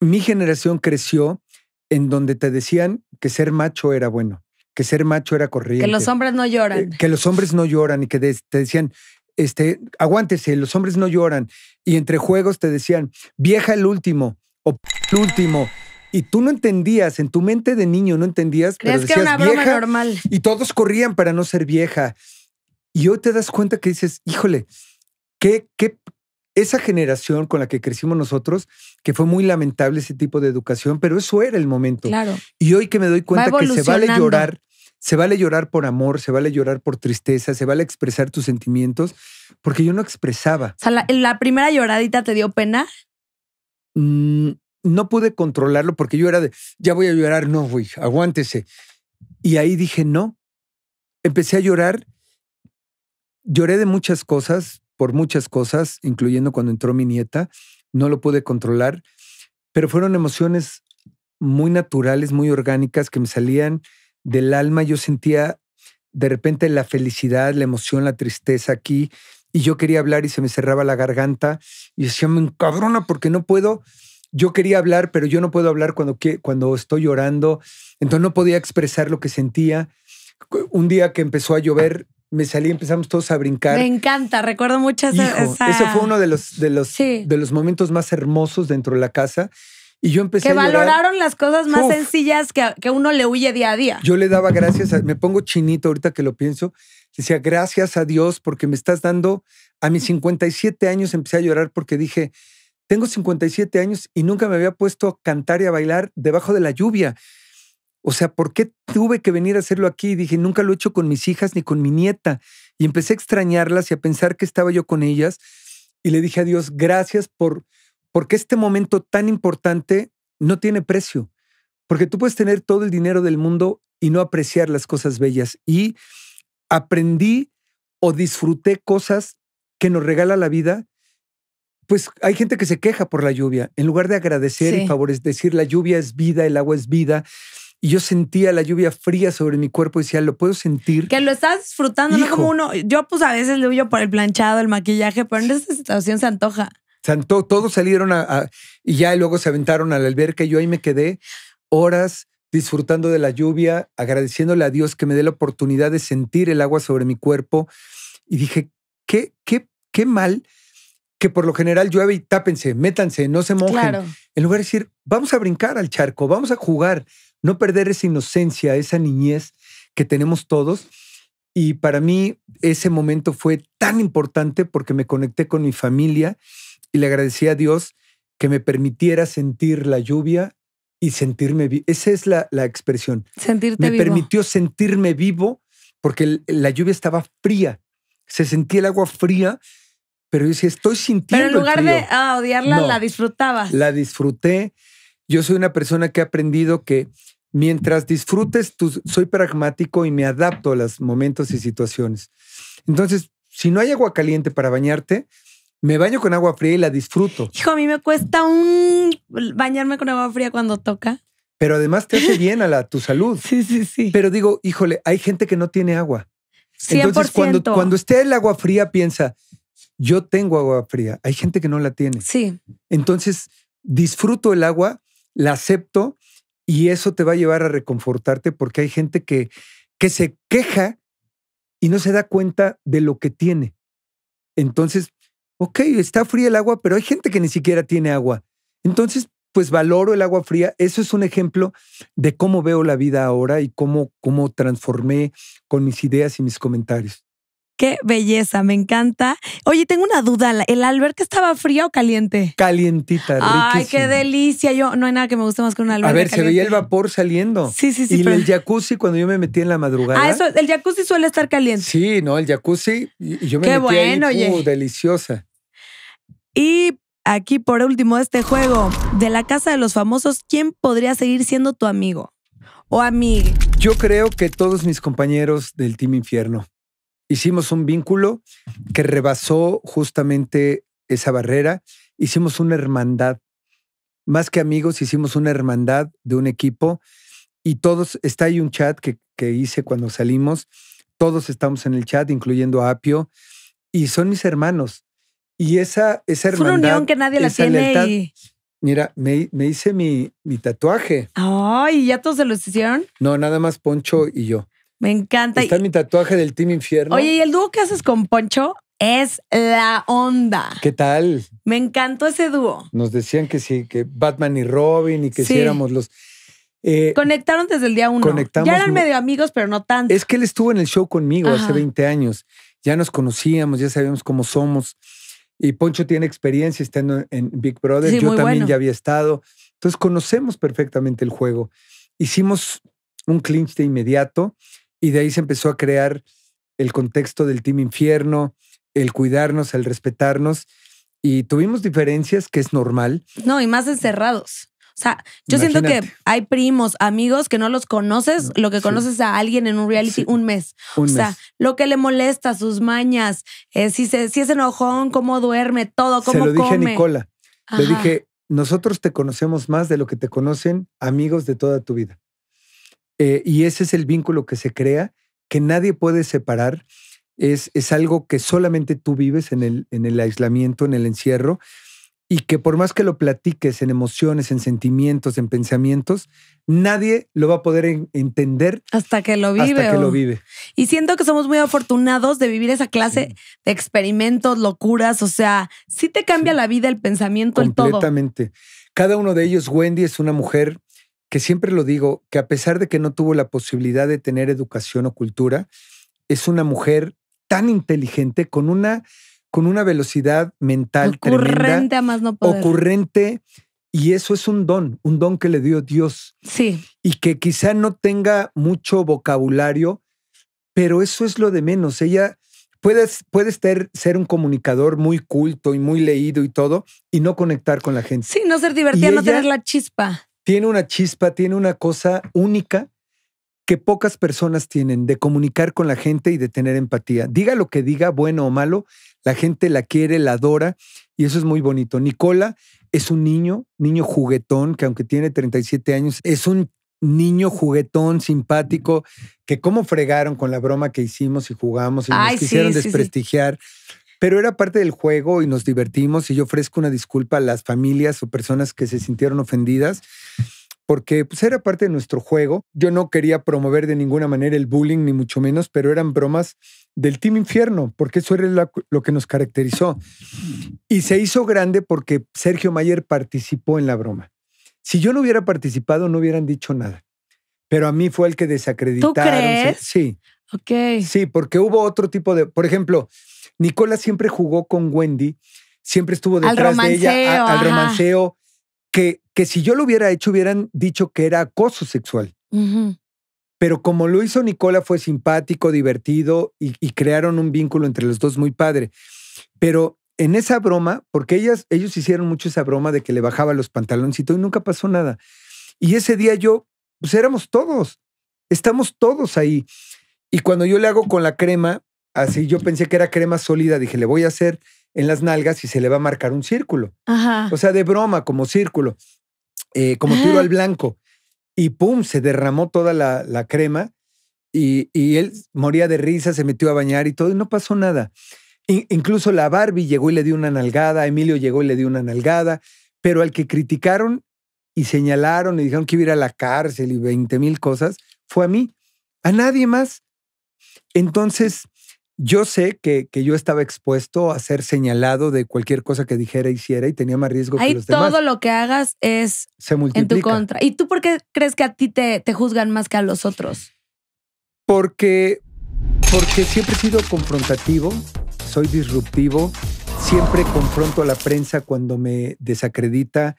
mi generación creció en donde te decían que ser macho era bueno, que ser macho era corriente. Que los hombres no lloran. Eh, que los hombres no lloran y que te decían, este, aguántese, los hombres no lloran. Y entre juegos te decían, vieja el último o el último. Y tú no entendías, en tu mente de niño no entendías, pero decías, que una normal. Y todos corrían para no ser vieja. Y hoy te das cuenta que dices, híjole, qué, qué, esa generación con la que crecimos nosotros, que fue muy lamentable ese tipo de educación, pero eso era el momento. Claro. Y hoy que me doy cuenta que se vale llorar, se vale llorar por amor, se vale llorar por tristeza, se vale expresar tus sentimientos, porque yo no expresaba. O sea, la, primera lloradita te dio pena. Mm, no pude controlarlo porque yo era de, ya voy a llorar, no, güey, aguántese. Y ahí dije, no. Empecé a llorar. Lloré de muchas cosas, por muchas cosas, incluyendo cuando entró mi nieta. No lo pude controlar, pero fueron emociones muy naturales, muy orgánicas, que me salían del alma. Yo sentía de repente la felicidad, la emoción, la tristeza aquí. Y yo quería hablar y se me cerraba la garganta. Y decía, me encabrona porque no puedo yo quería hablar, pero yo no puedo hablar cuando, cuando estoy llorando, entonces no podía expresar lo que sentía. Un día que empezó a llover, me salí, empezamos todos a brincar. Me encanta, recuerdo muchas esa... Eso fue uno de los, de, los, de los momentos más hermosos dentro de la casa. Y yo empecé que a valoraron las cosas más sencillas que, que, uno le huye día a día. Yo le daba gracias, me pongo chinito ahorita que lo pienso. Decía, gracias a Dios porque me estás dando. A mis 57 años empecé a llorar porque dije, tengo 57 años y nunca me había puesto a cantar y a bailar debajo de la lluvia. O sea, ¿por qué tuve que venir a hacerlo aquí? dije, nunca lo he hecho con mis hijas ni con mi nieta. Y empecé a extrañarlas y a pensar que estaba yo con ellas. Y le dije a Dios, gracias por, porque este momento tan importante no tiene precio. Porque tú puedes tener todo el dinero del mundo y no apreciar las cosas bellas. Y aprendí o disfruté cosas que nos regala la vida pues hay gente que se queja por la lluvia. En lugar de agradecer y favores, decir la lluvia es vida, el agua es vida. Y yo sentía la lluvia fría sobre mi cuerpo y decía, lo puedo sentir. Que lo estás disfrutando, no como uno. Yo, pues a veces le huyo por el planchado, el maquillaje, pero en esta situación se antoja. Se todos salieron a, y ya luego se aventaron a la alberca y yo ahí me quedé horas disfrutando de la lluvia, agradeciéndole a Dios que me dé la oportunidad de sentir el agua sobre mi cuerpo. Y dije, qué, qué, qué mal que por lo general llueve y tápense, métanse, no se mojen. En lugar de decir, vamos a brincar al charco, vamos a jugar, no perder esa inocencia, esa niñez que tenemos todos. Y para mí ese momento fue tan importante porque me conecté con mi familia y le agradecí a Dios que me permitiera sentir la lluvia y sentirme vivo. Esa es la, expresión. Sentirte me permitió sentirme vivo porque la lluvia estaba fría. Se sentía el agua fría pero yo sí estoy sintiendo. Pero en lugar de ah, odiarla, la disfrutabas. La disfruté. Yo soy una persona que ha aprendido que mientras disfrutes, tú, soy pragmático y me adapto a los momentos y situaciones. Entonces, si no hay agua caliente para bañarte, me baño con agua fría y la disfruto. Hijo, a mí me cuesta un bañarme con agua fría cuando toca. Pero además te hace bien a la, tu salud. Sí, sí, sí. Pero digo, híjole, hay gente que no tiene agua. 100%. Entonces, cuando, cuando esté el agua fría, piensa, yo tengo agua fría, hay gente que no la tiene. Sí. Entonces, disfruto el agua, la acepto y eso te va a llevar a reconfortarte porque hay gente que, que se queja y no se da cuenta de lo que tiene. Entonces, ok, está fría el agua, pero hay gente que ni siquiera tiene agua. Entonces, pues valoro el agua fría. Eso es un ejemplo de cómo veo la vida ahora y cómo, cómo transformé con mis ideas y mis comentarios. Qué belleza, me encanta. Oye, tengo una duda, ¿el alberca estaba fría o caliente? Calientita, Ay, qué delicia. Yo no hay nada que me guste más que un alberca. A ver, se veía el vapor saliendo. Sí, sí, sí. Y el jacuzzi cuando yo me metí en la madrugada. Ah, eso, el jacuzzi suele estar caliente. Sí, no, el jacuzzi yo me qué bueno, oye! Uh, deliciosa. Y aquí por último este juego de la casa de los famosos, ¿quién podría seguir siendo tu amigo o amigo. Yo creo que todos mis compañeros del Team Infierno hicimos un vínculo que rebasó justamente esa barrera, hicimos una hermandad. Más que amigos, hicimos una hermandad de un equipo y todos, está ahí un chat que, hice cuando salimos, todos estamos en el chat, incluyendo a Apio, y son mis hermanos. Y esa, esa hermandad... Es una unión que nadie la tiene Mira, me, hice mi, mi, tatuaje. Ay, ¿ya todos se los hicieron? No, nada más Poncho y yo. Me encanta. Está mi tatuaje del Team Infierno. Oye, ¿y el dúo que haces con Poncho? Es la onda. ¿Qué tal? Me encantó ese dúo. Nos decían que sí, que Batman y Robin y que si éramos los. Eh, Conectaron desde el día uno. Conectamos ya eran medio amigos, pero no tanto. Es que él estuvo en el show conmigo hace 20 años. Ya nos conocíamos, ya sabíamos cómo somos. Y Poncho tiene experiencia estando en Big Brother. Yo también ya había estado. Entonces conocemos perfectamente el juego. Hicimos un clinch de inmediato y de ahí se empezó a crear el contexto del Team Infierno, el cuidarnos, el respetarnos. Y tuvimos diferencias, que es normal. No, y más encerrados. O sea, yo siento que hay primos, amigos que no los conoces, lo que conoces a alguien en un reality un mes. o sea, lo que le molesta, sus mañas, eh, si, se, si es enojón, cómo duerme, todo, cómo Se lo dije a Nicola. Le dije, nosotros te conocemos más de lo que te conocen amigos de toda tu vida. Eh, y ese es el vínculo que se crea, que nadie puede separar. Es, es algo que solamente tú vives en el, en el aislamiento, en el encierro, y que por más que lo platiques en emociones, en sentimientos, en pensamientos, nadie lo va a poder entender hasta que lo vive. lo vive. Y siento que somos muy afortunados de vivir esa clase de experimentos, locuras, o sea, sí te cambia la vida, el pensamiento, el todo. Completamente. Cada uno de ellos, Wendy es una mujer que siempre lo digo, que a pesar de que no tuvo la posibilidad de tener educación o cultura, es una mujer tan inteligente con una, con una velocidad mental ocurrente tremenda, más no poder. ocurrente y eso es un don, un don que le dio Dios. Sí. Y que quizá no tenga mucho vocabulario, pero eso es lo de menos. Ella puede, ser, ser un comunicador muy culto y muy leído y todo, y no conectar con la gente. Sí, no ser divertida, no tener la chispa tiene una chispa, tiene una cosa única que pocas personas tienen de comunicar con la gente y de tener empatía. Diga lo que diga, bueno o malo, la gente la quiere, la adora y eso es muy bonito. Nicola es un niño, niño juguetón, que aunque tiene 37 años, es un niño juguetón, simpático, que cómo fregaron con la broma que hicimos y jugamos y nos quisieron desprestigiar. Pero era parte del juego y nos divertimos y yo ofrezco una disculpa a las familias o personas que se sintieron ofendidas porque pues, era parte de nuestro juego. Yo no quería promover de ninguna manera el bullying, ni mucho menos, pero eran bromas del Team Infierno, porque eso era lo que nos caracterizó. Y se hizo grande porque Sergio Mayer participó en la broma. Si yo no hubiera participado, no hubieran dicho nada. Pero a mí fue el que desacreditaron. ¿Tú crees? Sí. Ok. Sí, porque hubo otro tipo de. Por ejemplo, Nicola siempre jugó con Wendy, siempre estuvo detrás de ella, al romanceo, que, que si yo lo hubiera hecho hubieran dicho que era acoso sexual. Pero como lo hizo Nicola fue simpático, divertido y, crearon un vínculo entre los dos muy padre. Pero en esa broma, porque ellas, ellos hicieron mucho esa broma de que le bajaba los pantaloncitos y nunca pasó nada. Y ese día yo, pues éramos todos, estamos todos ahí. Y cuando yo le hago con la crema, así yo pensé que era crema sólida, dije, le voy a hacer en las nalgas y se le va a marcar un círculo. Ajá. O sea, de broma, como círculo, eh, como tiro ah. al blanco. Y pum, se derramó toda la, crema y, él moría de risa, se metió a bañar y todo, y no pasó nada. incluso la Barbie llegó y le dio una nalgada, Emilio llegó y le dio una nalgada, pero al que criticaron y señalaron y dijeron que iba a ir a la cárcel y 20 mil cosas, fue a mí, a nadie más. Entonces, yo sé que, yo estaba expuesto a ser señalado de cualquier cosa que dijera, hiciera y tenía más riesgo que los demás. todo lo que hagas es en tu contra. ¿Y tú por qué crees que a ti te, te juzgan más que a los otros? Porque, porque siempre he sido confrontativo, soy disruptivo, siempre confronto a la prensa cuando me desacredita.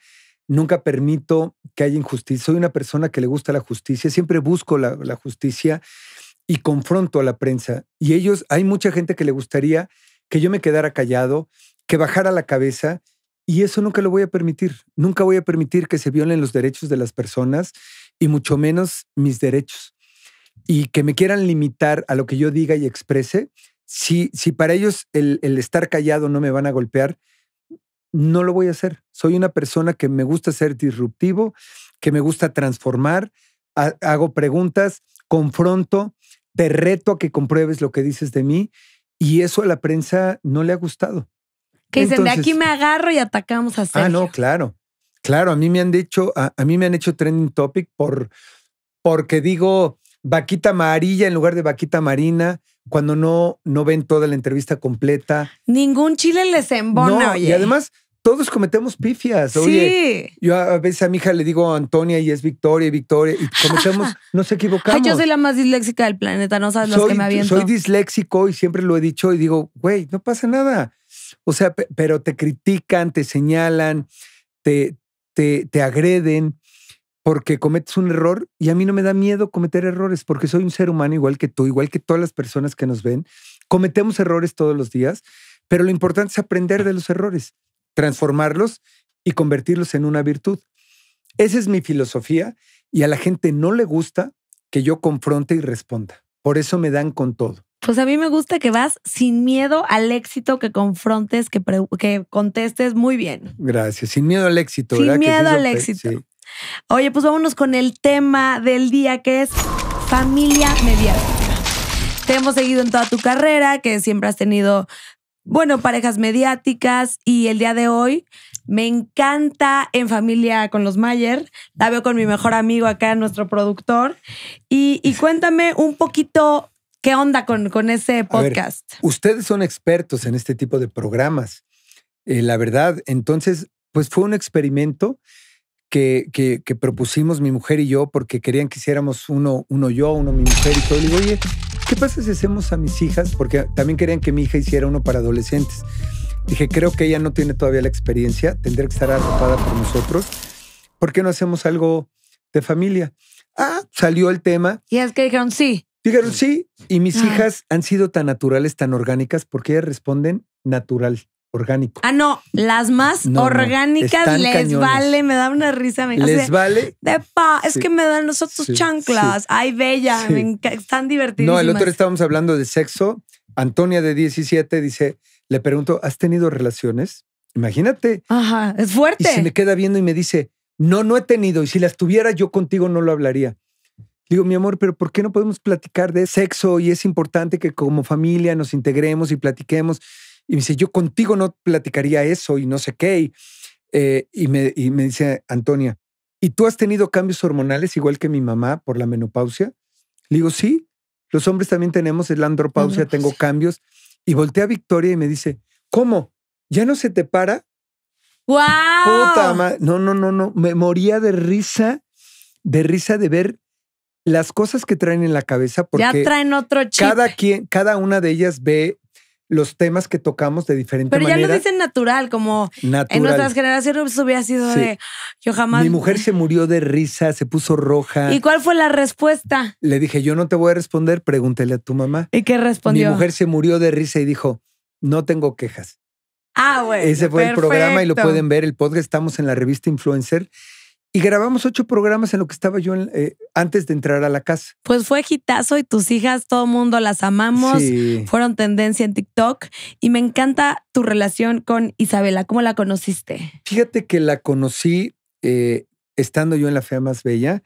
Nunca permito que haya injusticia. Soy una persona que le gusta la justicia. Siempre busco la, la justicia y confronto a la prensa. Y ellos, hay mucha gente que le gustaría que yo me quedara callado, que bajara la cabeza, y eso nunca lo voy a permitir. Nunca voy a permitir que se violen los derechos de las personas y mucho menos mis derechos. Y que me quieran limitar a lo que yo diga y exprese. Si, si para ellos el, el estar callado no me van a golpear, no lo voy a hacer. Soy una persona que me gusta ser disruptivo, que me gusta transformar, hago preguntas, confronto, te reto a que compruebes lo que dices de mí y eso a la prensa no le ha gustado. Que dicen, de aquí me agarro y atacamos a Sergio. Ah, no, claro. Claro, a mí me han dicho, a, mí me han hecho trending topic por, porque digo vaquita amarilla en lugar de vaquita marina, cuando no, no ven toda la entrevista completa. Ningún chile les embona, no, Y además, todos cometemos pifias. Oye, sí. yo a veces a mi hija le digo Antonia y es Victoria y Victoria y cometemos, nos equivocamos. Ay, yo soy la más disléxica del planeta, no sabes lo que me aviento. Soy disléxico y siempre lo he dicho y digo, güey, no pasa nada. O sea, pero te critican, te señalan, te, te, te agreden porque cometes un error y a mí no me da miedo cometer errores porque soy un ser humano igual que tú, igual que todas las personas que nos ven. Cometemos errores todos los días, pero lo importante es aprender de los errores transformarlos y convertirlos en una virtud. Esa es mi filosofía y a la gente no le gusta que yo confronte y responda. Por eso me dan con todo. Pues a mí me gusta que vas sin miedo al éxito, que confrontes, que, contestes muy bien. Gracias, sin miedo al éxito. Sin miedo al éxito. Oye, pues vámonos con el tema del día que es familia mediática. Te hemos seguido en toda tu carrera, que siempre has tenido bueno, parejas mediáticas y el día de hoy me encanta en familia con los Mayer. La veo con mi mejor amigo acá, nuestro productor. Y, cuéntame un poquito qué onda con, con ese podcast. ustedes son expertos en este tipo de programas. Eh, la verdad, entonces, pues fue un experimento que, que, propusimos mi mujer y yo porque querían que hiciéramos uno, uno yo, uno mi mujer y todo. oye, ¿qué pasa si hacemos a mis hijas? Porque también querían que mi hija hiciera uno para adolescentes. Dije, creo que ella no tiene todavía la experiencia, tendría que estar arropada por nosotros. ¿Por qué no hacemos algo de familia? Ah, salió el tema. Y es que dijeron sí. Dijeron sí. Y mis ah. hijas han sido tan naturales, tan orgánicas, porque ellas responden natural orgánico. Ah, no, las más orgánicas les vale, me da una risa. Me, les vale. es que me dan nosotros chanclas. Ay, bella, están divertidas. No, el otro día estábamos hablando de sexo. Antonia de 17 dice, le pregunto, ¿has tenido relaciones? Imagínate. Ajá, es fuerte. Y se me queda viendo y me dice, no, no he tenido. Y si las tuviera yo contigo no lo hablaría. Digo, mi amor, pero ¿por qué no podemos platicar de sexo? Y es importante que como familia nos integremos y platiquemos. Y me dice, yo contigo no platicaría eso y no sé qué. Y, eh, y, me, y me dice, Antonia, ¿y tú has tenido cambios hormonales igual que mi mamá por la menopausia? Le digo, sí, los hombres también tenemos el andropausia, tengo cambios. Y voltea a Victoria y me dice, ¿cómo? ¿Ya no se te para? ¡Wow! Puta madre. No, no, no, no. Me moría de risa, de risa de ver las cosas que traen en la cabeza. Porque ya traen otro chip. Cada, quien, cada una de ellas ve los temas que tocamos de diferentes Pero Pero ya lo dicen natural, como en nuestras generaciones pues, hubiera sido de yo jamás. Mi mujer se murió de risa, se puso roja. ¿Y cuál fue la respuesta? Le dije, yo no te voy a responder, pregúntele a tu mamá. ¿Y qué respondió? Mi mujer se murió de risa y dijo, no tengo quejas. Ah, bueno. Ese fue el programa y lo pueden ver, el podcast. Estamos en la revista Influencer y grabamos ocho programas en lo que estaba yo eh, antes de entrar a la casa. Pues fue gitazo y tus hijas, todo mundo las amamos. Fueron tendencia en TikTok. Y me encanta tu relación con Isabela. ¿Cómo la conociste? Fíjate que la conocí eh, estando yo en la Fea Más Bella.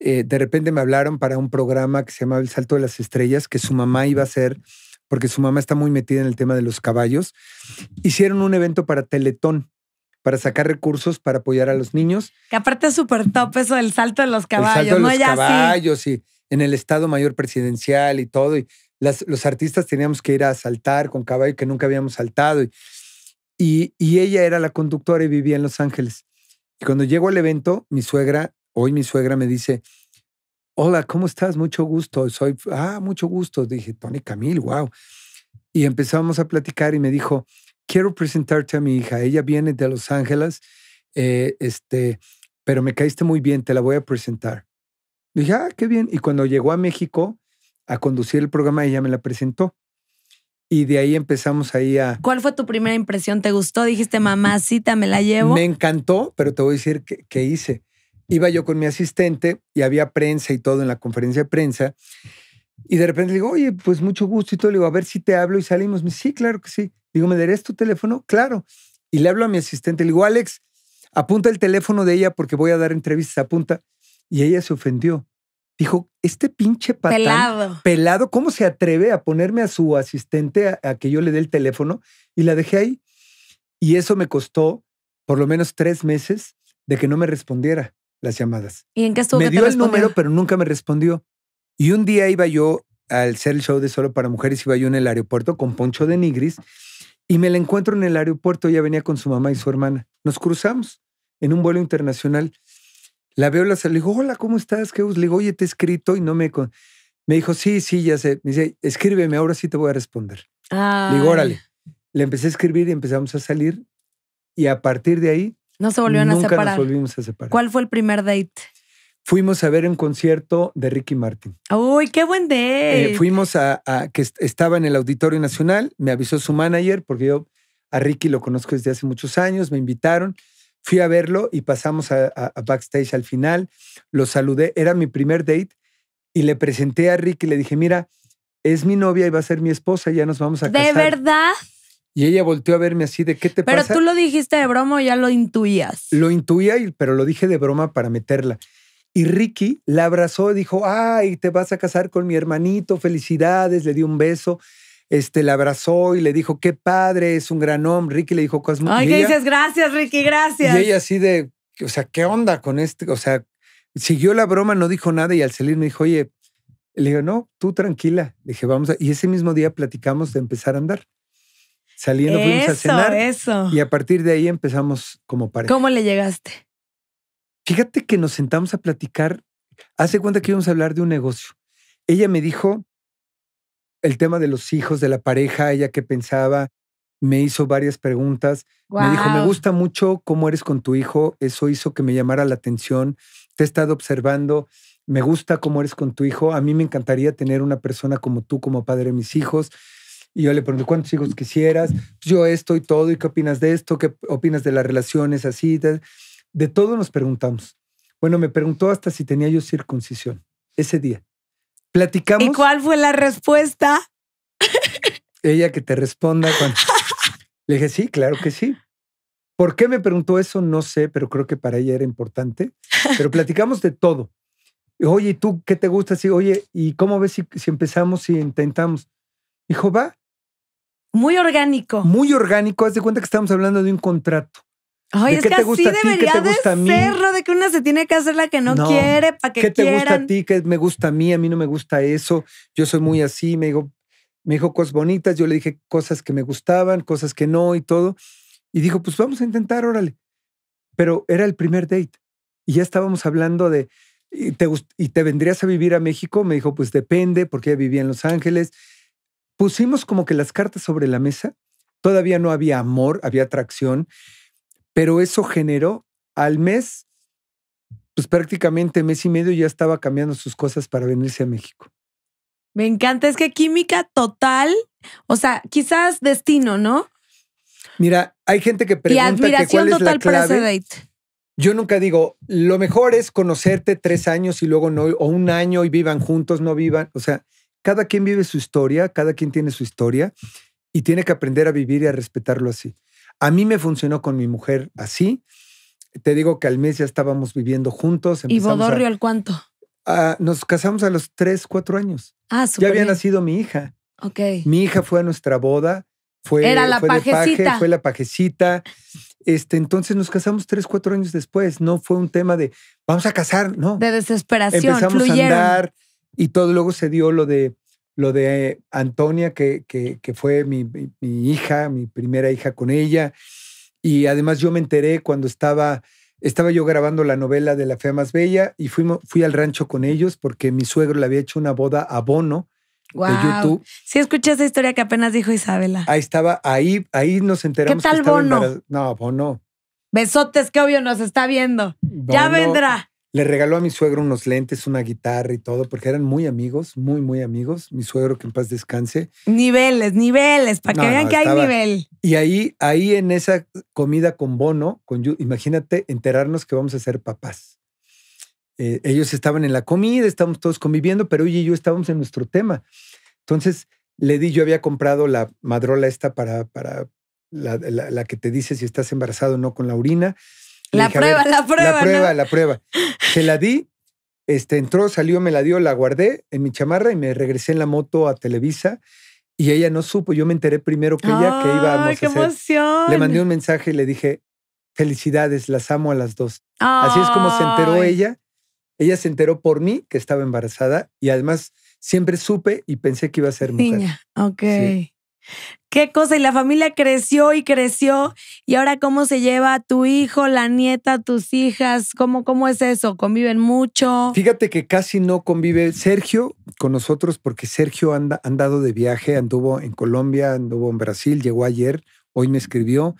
Eh, de repente me hablaron para un programa que se llamaba El Salto de las Estrellas, que su mamá iba a hacer, porque su mamá está muy metida en el tema de los caballos. Hicieron un evento para Teletón para sacar recursos para apoyar a los niños. Que aparte es súper top eso del salto de los caballos, el salto de ¿no? Los ya caballos sí. en el Estado Mayor Presidencial y todo. Y los artistas teníamos que ir a saltar con caballo que nunca habíamos saltado. Y, y, ella era la conductora y vivía en Los Ángeles. Y cuando llego al evento, mi suegra, hoy mi suegra me dice, hola, ¿cómo estás? Mucho gusto. Soy, ah, mucho gusto. Dije, Tony Camil, wow. Y empezamos a platicar y me dijo, quiero presentarte a mi hija, ella viene de Los Ángeles, eh, este, pero me caíste muy bien, te la voy a presentar. dije, ah, qué bien. Y cuando llegó a México a conducir el programa, ella me la presentó. Y de ahí empezamos ahí a... ¿Cuál fue tu primera impresión? ¿Te gustó? Dijiste, mamá, mamacita, me la llevo. Me encantó, pero te voy a decir qué, qué hice. Iba yo con mi asistente y había prensa y todo en la conferencia de prensa. Y de repente le digo, oye, pues mucho gusto y todo. Le digo, a ver si te hablo y salimos. Me sí, claro que sí. Digo, ¿me darías tu teléfono? Claro. Y le hablo a mi asistente, le digo, Alex, apunta el teléfono de ella porque voy a dar entrevistas, apunta. Y ella se ofendió. Dijo, este pinche patán pelado, pelado ¿cómo se atreve a ponerme a su asistente a, que yo le dé el teléfono? Y la dejé ahí. Y eso me costó por lo menos tres meses de que no me respondiera las llamadas. ¿Y en qué estuvo? Me dio el número, pero nunca me respondió. Y un día iba yo al ser el show de Solo para Mujeres, iba yo en el aeropuerto con Poncho de Nigris y me la encuentro en el aeropuerto, ella venía con su mamá y su hermana. Nos cruzamos en un vuelo internacional. La veo, la le digo, hola, ¿cómo estás? ¿Qué Le digo, oye, te he escrito y no me... Me dijo, sí, sí, ya sé. Me dice, escríbeme, ahora sí te voy a responder. Ay. Le digo, órale. Le empecé a escribir y empezamos a salir. Y a partir de ahí... No se volvieron nunca a separar. Nos volvimos a separar. ¿Cuál fue el primer date? fuimos a ver un concierto de Ricky Martin. ¡Uy, qué buen eh, día fuimos a, que estaba en el Auditorio Nacional, me avisó su manager, porque yo a Ricky lo conozco desde hace muchos años, me invitaron, fui a verlo y pasamos a, backstage al final, lo saludé, era mi primer date y le presenté a Ricky, le dije, mira, es mi novia y va a ser mi esposa, ya nos vamos a casar. ¿De verdad? Y ella volteó a verme así de qué te pasa. Pero tú lo dijiste de broma o ya lo intuías. Lo intuía, pero lo dije de broma para meterla. Y Ricky la abrazó y dijo, ay, te vas a casar con mi hermanito, felicidades, le dio un beso. Este, la abrazó y le dijo, qué padre, es un gran hombre. Ricky le dijo cosas Ay, dices, gracias, Ricky, gracias. Y ella así de, o sea, ¿qué onda con este? O sea, siguió la broma, no dijo nada y al salir me dijo, oye, le digo, no, tú tranquila. dije, vamos a... Y ese mismo día platicamos de empezar a andar. Saliendo fuimos a cenar. Y a partir de ahí empezamos como pareja. ¿Cómo le llegaste? Fíjate que nos sentamos a platicar. Hace cuenta que íbamos a hablar de un negocio. Ella me dijo el tema de los hijos, de la pareja, ella que pensaba, me hizo varias preguntas. Me dijo, me gusta mucho cómo eres con tu hijo, eso hizo que me llamara la atención, te he estado observando, me gusta cómo eres con tu hijo, a mí me encantaría tener una persona como tú como padre de mis hijos. Y yo le pregunté, ¿cuántos hijos quisieras? Yo esto y todo, ¿y qué opinas de esto? ¿Qué opinas de las relaciones así? De todo nos preguntamos. Bueno, me preguntó hasta si tenía yo circuncisión ese día. Platicamos. ¿Y cuál fue la respuesta? Ella que te responda Le dije, sí, claro que sí. ¿Por qué me preguntó eso? No sé, pero creo que para ella era importante. Pero platicamos de todo. Oye, ¿y tú qué te gusta? Sí, oye, ¿y cómo ves si, empezamos, y intentamos? Dijo, va. Muy orgánico. Muy orgánico. Haz de cuenta que estamos hablando de un contrato. Ay, es que así debería de ser, de que una se tiene que hacer la que no, quiere para que ¿Qué te gusta a ti? ¿Qué me gusta a mí? A mí no me gusta eso. Yo soy muy así. Me dijo, me dijo cosas bonitas. Yo le dije cosas que me gustaban, cosas que no y todo. Y dijo, pues vamos a intentar, órale. Pero era el primer date. Y ya estábamos hablando de, ¿y te, y te vendrías a vivir a México? Me dijo, pues depende, porque vivía en Los Ángeles. Pusimos como que las cartas sobre la mesa. Todavía no había amor, había atracción pero eso generó al mes, pues prácticamente mes y medio ya estaba cambiando sus cosas para venirse a México. Me encanta, es que química total, o sea, quizás destino, ¿no? Mira, hay gente que pregunta y admiración cuál es total date. Yo nunca digo, lo mejor es conocerte tres años y luego no, o un año y vivan juntos, no vivan. O sea, cada quien vive su historia, cada quien tiene su historia y tiene que aprender a vivir y a respetarlo así. A mí me funcionó con mi mujer así. Te digo que al mes ya estábamos viviendo juntos. ¿Y Bodorrio al cuánto? Ah, nos casamos a los tres, cuatro años. Ah, Ya había nacido mi hija. Ok. Mi hija fue a nuestra boda. Fue, la pajecita. fue la pajecita. Este, entonces nos casamos tres, cuatro años después. No fue un tema de vamos a casar, no. De desesperación. Empezamos a andar y todo. Luego se dio lo de lo de Antonia, que, fue mi, hija, mi primera hija con ella. Y además yo me enteré cuando estaba, estaba yo grabando la novela de La Fea Más Bella y fui, fui al rancho con ellos porque mi suegro le había hecho una boda a Bono. De YouTube. Sí, escuché esa historia que apenas dijo Isabela. Ahí estaba, ahí, ahí nos enteramos. ¿Qué tal Bono? No, Bono. Besotes, que obvio nos está viendo. ya vendrá. Le regaló a mi suegro unos lentes, una guitarra y todo, porque eran muy amigos, muy, muy amigos. Mi suegro, que en paz descanse. Niveles, niveles, para que vean que hay nivel. Y ahí, ahí en esa comida con Bono, con imagínate enterarnos que vamos a ser papás. Eh, ellos estaban en la comida, estábamos todos conviviendo, pero oye yo estábamos en nuestro tema. Entonces le di, yo había comprado la madrola esta para, para la, que te dice si estás embarazado o no con la orina. La prueba, la prueba. La prueba, la prueba. Se la di, este, entró, salió, me la dio, la guardé en mi chamarra y me regresé en la moto a Televisa. Y ella no supo, yo me enteré primero que ella que iba a hacer. Emoción. Le mandé un mensaje y le dije, felicidades, las amo a las dos. Así es como se enteró ella. Ella se enteró por mí que estaba embarazada y además siempre supe y pensé que iba a ser mujer. Niña, ok. Qué cosa, y la familia creció y creció, y ahora cómo se lleva tu hijo, la nieta, tus hijas, ¿Cómo, cómo es eso, conviven mucho. Fíjate que casi no convive Sergio con nosotros porque Sergio anda, andado de viaje, anduvo en Colombia, anduvo en Brasil, llegó ayer, hoy me escribió.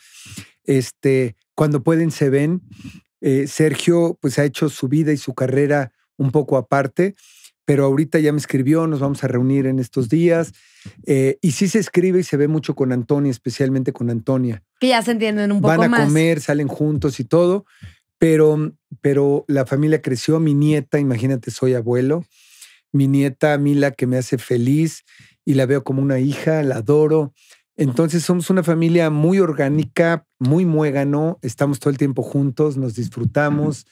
Este, cuando pueden se ven. Eh, Sergio pues ha hecho su vida y su carrera un poco aparte pero ahorita ya me escribió, nos vamos a reunir en estos días. Eh, y sí se escribe y se ve mucho con Antonia, especialmente con Antonia. Que ya se entienden un poco más. Van a comer, salen juntos y todo, pero, pero la familia creció. Mi nieta, imagínate, soy abuelo. Mi nieta Mila, que me hace feliz y la veo como una hija, la adoro. Entonces somos una familia muy orgánica, muy muégano, estamos todo el tiempo juntos, nos disfrutamos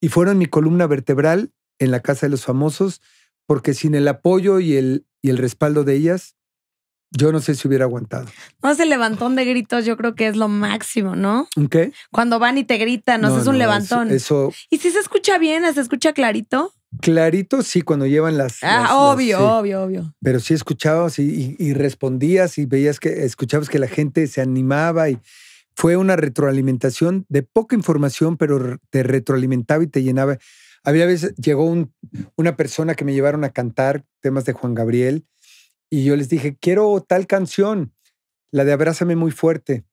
y fueron mi columna vertebral en la Casa de los Famosos porque sin el apoyo y el, y el respaldo de ellas, yo no sé si hubiera aguantado. No, ese levantón de gritos yo creo que es lo máximo, ¿no? ¿Qué? Cuando van y te gritan, no, es un levantón. Eso, ¿Y si se escucha bien, se escucha clarito? Clarito, sí, cuando llevan las. Ah, obvio, obvio, obvio. Pero sí escuchabas y, y, respondías y veías que escuchabas que la gente se animaba y fue una retroalimentación de poca información, pero te retroalimentaba y te llenaba. Había veces, llegó una persona que me llevaron a cantar temas de Juan Gabriel y yo les dije, quiero tal canción, la de Abrázame muy fuerte.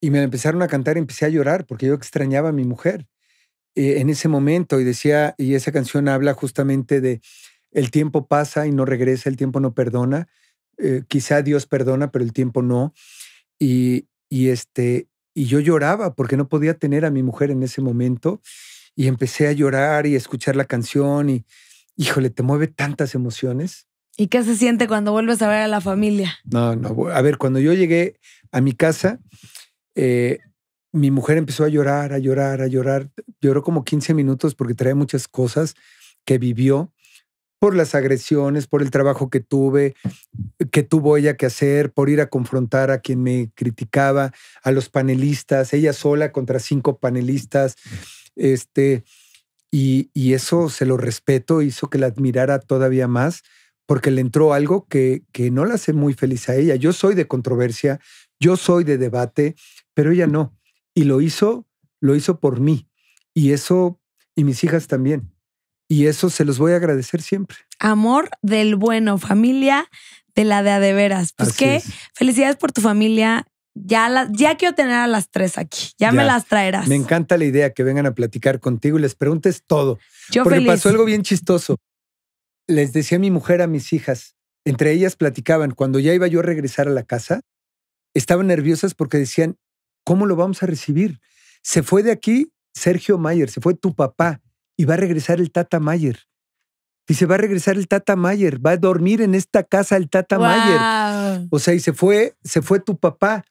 Y me empezaron a cantar y empecé a llorar porque yo extrañaba a mi mujer eh, en ese momento y decía, y esa canción habla justamente de el tiempo pasa y no regresa, el tiempo no perdona, eh, quizá Dios perdona, pero el tiempo no. Y, y, este, y yo lloraba porque no podía tener a mi mujer en ese momento y empecé a llorar y a escuchar la canción y, híjole, te mueve tantas emociones. ¿Y qué se siente cuando vuelves a ver a la familia? No, no, a ver, cuando yo llegué a mi casa, eh, mi mujer empezó a llorar, a llorar, a llorar. Lloró como 15 minutos porque trae muchas cosas que vivió por las agresiones, por el trabajo que tuve, que tuvo ella que hacer, por ir a confrontar a quien me criticaba, a los panelistas, ella sola contra cinco panelistas, este, y, y, eso se lo respeto, hizo que la admirara todavía más, porque le entró algo que, que no la hace muy feliz a ella. Yo soy de controversia, yo soy de debate, pero ella no. Y lo hizo, lo hizo por mí. Y eso, y mis hijas también. Y eso se los voy a agradecer siempre. Amor del bueno, familia de la de a de veras. Pues qué felicidades por tu familia ya, ya quiero tener a las tres aquí. Ya, me las traerás. Me encanta la idea que vengan a platicar contigo y les preguntes todo. Yo porque pasó algo bien chistoso. Les decía a mi mujer a mis hijas, entre ellas platicaban, cuando ya iba yo a regresar a la casa, estaban nerviosas porque decían, ¿cómo lo vamos a recibir? Se fue de aquí Sergio Mayer, se fue tu papá y va a regresar el Tata Mayer. Y Dice, va a regresar el Tata Mayer, va a dormir en esta casa el Tata Mayer. O sea, y se fue, se fue tu papá.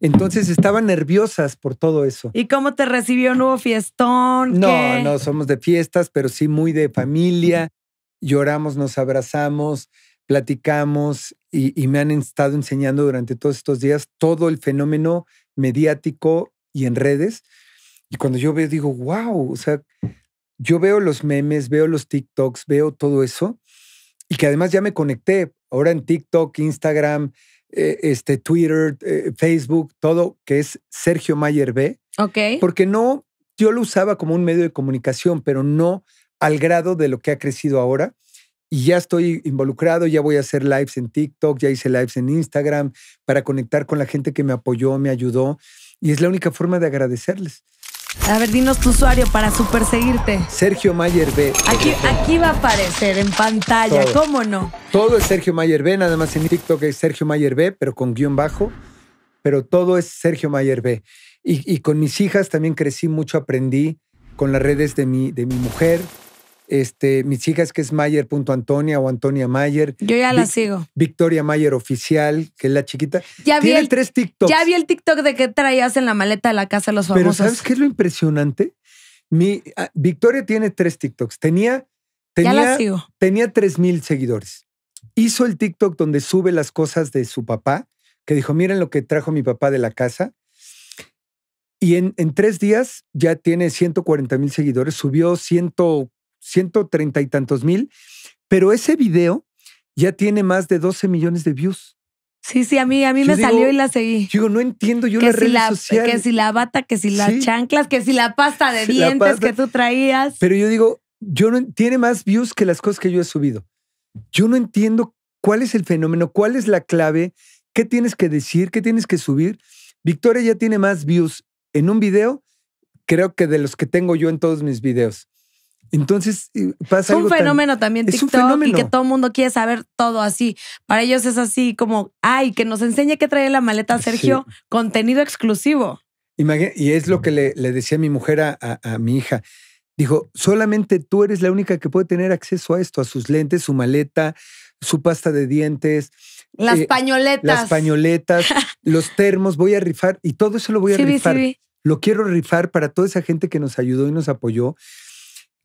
Entonces estaban nerviosas por todo eso. ¿Y cómo te recibió? un nuevo fiestón? No, no, somos de fiestas, pero sí muy de familia. Lloramos, nos abrazamos, platicamos y, y me han estado enseñando durante todos estos días todo el fenómeno mediático y en redes. Y cuando yo veo, digo, wow, o sea, yo veo los memes, veo los TikToks, veo todo eso y que además ya me conecté ahora en TikTok, Instagram, eh, este, Twitter, eh, Facebook, todo que es Sergio Mayer B. Ok. Porque no, yo lo usaba como un medio de comunicación, pero no al grado de lo que ha crecido ahora. Y ya estoy involucrado, ya voy a hacer lives en TikTok, ya hice lives en Instagram para conectar con la gente que me apoyó, me ayudó. Y es la única forma de agradecerles. A ver, dinos tu usuario para super seguirte. Sergio Mayer B. Aquí, va a aparecer en pantalla, ¿cómo no? Todo es Sergio Mayer B, nada más en TikTok es Sergio Mayer B, pero con guión bajo. Pero todo es Sergio Mayer B. Y, con mis hijas también crecí mucho, aprendí con las redes de de mi mujer, este, mis hijas, que es Mayer.antonia o Antonia Mayer. Yo ya la sigo. Victoria Mayer Oficial, que es la chiquita. Tiene tres TikToks. Ya vi el TikTok de que traías en la maleta de la casa de los famosos. Pero ¿sabes qué es lo impresionante? Mi, ah, Victoria tiene tres TikToks. Tenía, tenía, ya sigo. tenía tres mil seguidores. Hizo el TikTok donde sube las cosas de su papá, que dijo, miren lo que trajo mi papá de la casa. Y en, en tres días ya tiene 140 mil seguidores, subió 100. 130 y tantos mil, pero ese video ya tiene más de 12 millones de views. Sí, sí, a mí, a mí me salió y la seguí. Yo no entiendo yo que las Que si la bata, que si las chanclas, que si la pasta de dientes que tú traías. Pero yo digo, yo no, tiene más views que las cosas que yo he subido. Yo no entiendo cuál es el fenómeno, cuál es la clave, qué tienes que decir, qué tienes que subir. Victoria ya tiene más views en un video, creo que de los que tengo yo en todos mis videos. Entonces eh, pasa. Es un fenómeno también TikTok y que todo el mundo quiere saber todo así. Para ellos es así como, ay, que nos enseñe qué trae la maleta Sergio, contenido exclusivo. y es lo que le, decía mi mujer a, mi hija. Dijo, solamente tú eres la única que puede tener acceso a esto, a sus lentes, su maleta, su pasta de dientes. Las pañoletas. Eh, las pañoletas, los termos, voy a rifar y todo eso lo voy a rifar. lo quiero rifar para toda esa gente que nos ayudó y nos apoyó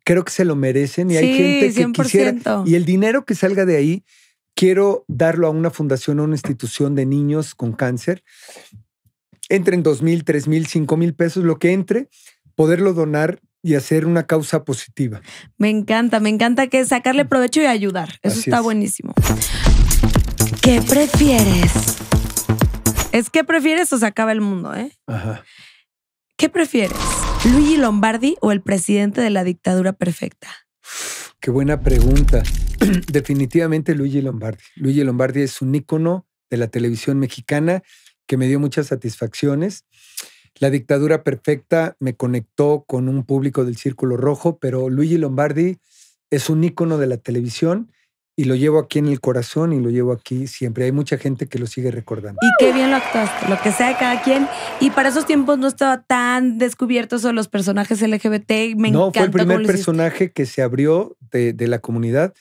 creo que se lo merecen y hay gente que 100%. quisiera. Y el dinero que salga de ahí, quiero darlo a una fundación o una institución de niños con cáncer. en dos mil, tres mil, cinco mil pesos, lo que entre, poderlo donar y hacer una causa positiva. Me encanta, me encanta que sacarle mm. provecho y ayudar. Eso está buenísimo. ¿Qué prefieres? Es que prefieres o se acaba el mundo, ¿eh? Ajá. ¿Qué prefieres? ¿Luigi Lombardi o el presidente de la dictadura perfecta? Qué buena pregunta. Definitivamente Luigi Lombardi. Luigi Lombardi es un ícono de la televisión mexicana que me dio muchas satisfacciones. La dictadura perfecta me conectó con un público del Círculo Rojo, pero Luigi Lombardi es un ícono de la televisión y lo llevo aquí en el corazón y lo llevo aquí siempre. Hay mucha gente que lo sigue recordando. Y qué bien lo actuaste, lo que sea cada quien. Y para esos tiempos no estaba tan descubierto sobre los personajes LGBT. Me no, fue el primer personaje que se abrió de, la comunidad.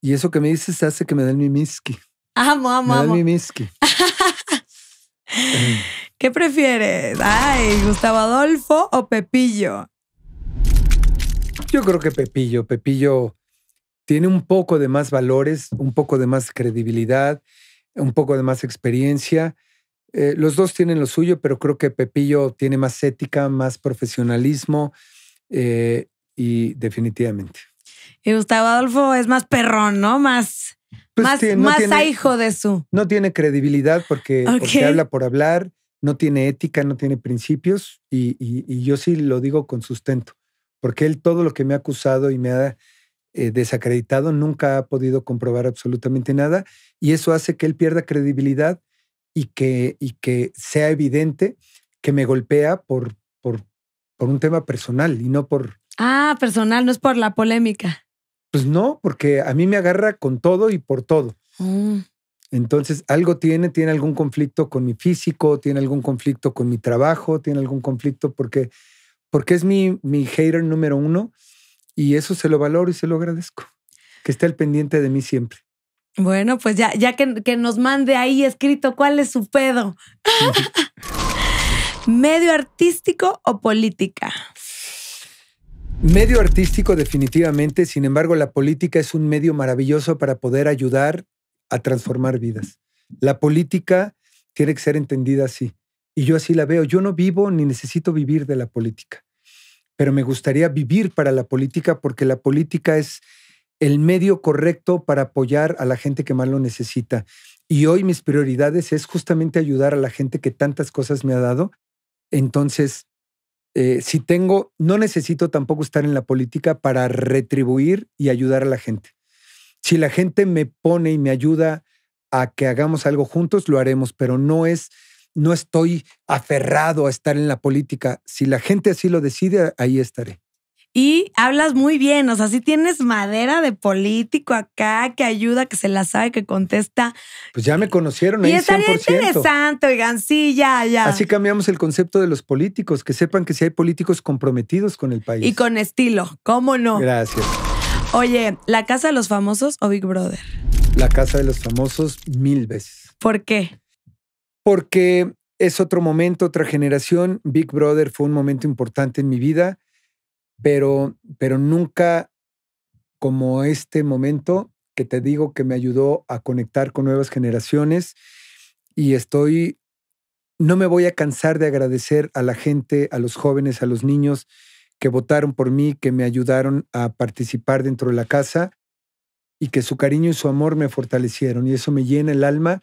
Y eso que me dices hace que me den mi miski. Amo, amo, me amo. mi miski. ¿Qué prefieres? Ay, Gustavo Adolfo o Pepillo. Yo creo que Pepillo, Pepillo tiene un poco de más valores, un poco de más credibilidad, un poco de más experiencia. Eh, los dos tienen lo suyo, pero creo que Pepillo tiene más ética, más profesionalismo eh, y definitivamente. Y Gustavo Adolfo es más perrón, ¿no? Más, pues más, más hijo de su. No tiene credibilidad porque, porque, habla por hablar, no tiene ética, no tiene principios y, y, y yo sí lo digo con sustento, porque él todo lo que me ha acusado y me ha eh, desacreditado, nunca ha podido comprobar absolutamente nada y eso hace que él pierda credibilidad y que, y que sea evidente que me golpea por, por, por un tema personal y no por... Ah, personal, no es por la polémica. Pues no, porque a mí me agarra con todo y por todo. Mm. Entonces, algo tiene, tiene algún conflicto con mi físico, tiene algún conflicto con mi trabajo, tiene algún conflicto porque, porque es mi, mi hater número uno y eso se lo valoro y se lo agradezco. Que esté al pendiente de mí siempre. Bueno, pues ya, ya que, que nos mande ahí escrito cuál es su pedo. ¿Medio artístico o política? Medio artístico definitivamente, sin embargo la política es un medio maravilloso para poder ayudar a transformar vidas. La política tiene que ser entendida así, y yo así la veo. Yo no vivo ni necesito vivir de la política pero me gustaría vivir para la política porque la política es el medio correcto para apoyar a la gente que más lo necesita. Y hoy mis prioridades es justamente ayudar a la gente que tantas cosas me ha dado. Entonces, eh, si tengo, no necesito tampoco estar en la política para retribuir y ayudar a la gente. Si la gente me pone y me ayuda a que hagamos algo juntos, lo haremos, pero no es no estoy aferrado a estar en la política. Si la gente así lo decide, ahí estaré. Y hablas muy bien, o sea, si tienes madera de político acá que ayuda, que se la sabe, que contesta. Pues ya me conocieron ahí y estaría interesante, oigan, sí, ya, ya. Así cambiamos el concepto de los políticos, que sepan que si hay políticos comprometidos con el país. Y con estilo, ¿cómo no? Gracias. Oye, ¿la casa de los famosos o Big Brother? La casa de los famosos mil veces. ¿Por qué? porque es otro momento, otra generación. Big Brother fue un momento importante en mi vida, pero, pero nunca como este momento que te digo que me ayudó a conectar con nuevas generaciones y estoy, no me voy a cansar de agradecer a la gente, a los jóvenes, a los niños que votaron por mí, que me ayudaron a participar dentro de la casa y que su cariño y su amor me fortalecieron y eso me llena el alma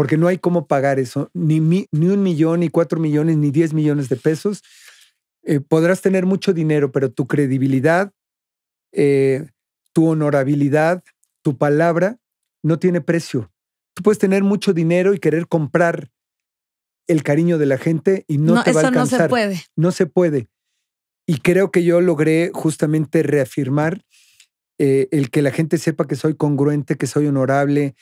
porque no hay cómo pagar eso, ni, un millón, ni cuatro millones, ni diez millones de pesos. Eh, podrás tener mucho dinero, pero tu credibilidad, eh, tu honorabilidad, tu palabra no tiene precio. Tú puedes tener mucho dinero y querer comprar el cariño de la gente y no, te va a alcanzar. No se puede. No se puede. Y creo que yo logré justamente reafirmar eh, el que la gente sepa que soy congruente, que soy honorable,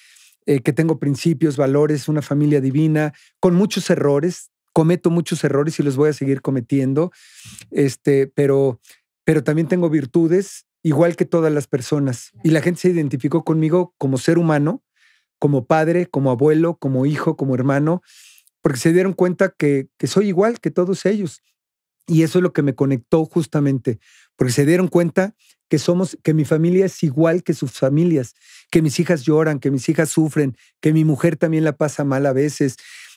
eh, que tengo principios, valores, una familia divina, con muchos errores. Cometo muchos errores y los voy a seguir cometiendo, este, pero, pero también tengo virtudes igual que todas las personas. Y la gente se identificó conmigo como ser humano, como padre, como abuelo, como hijo, como hermano, porque se dieron cuenta que, que soy igual que todos ellos. Y eso es lo que me conectó justamente, porque se dieron cuenta que somos, que mi familia es igual que sus familias, que mis hijas lloran, que mis hijas sufren, que mi mujer también la pasa mal a veces,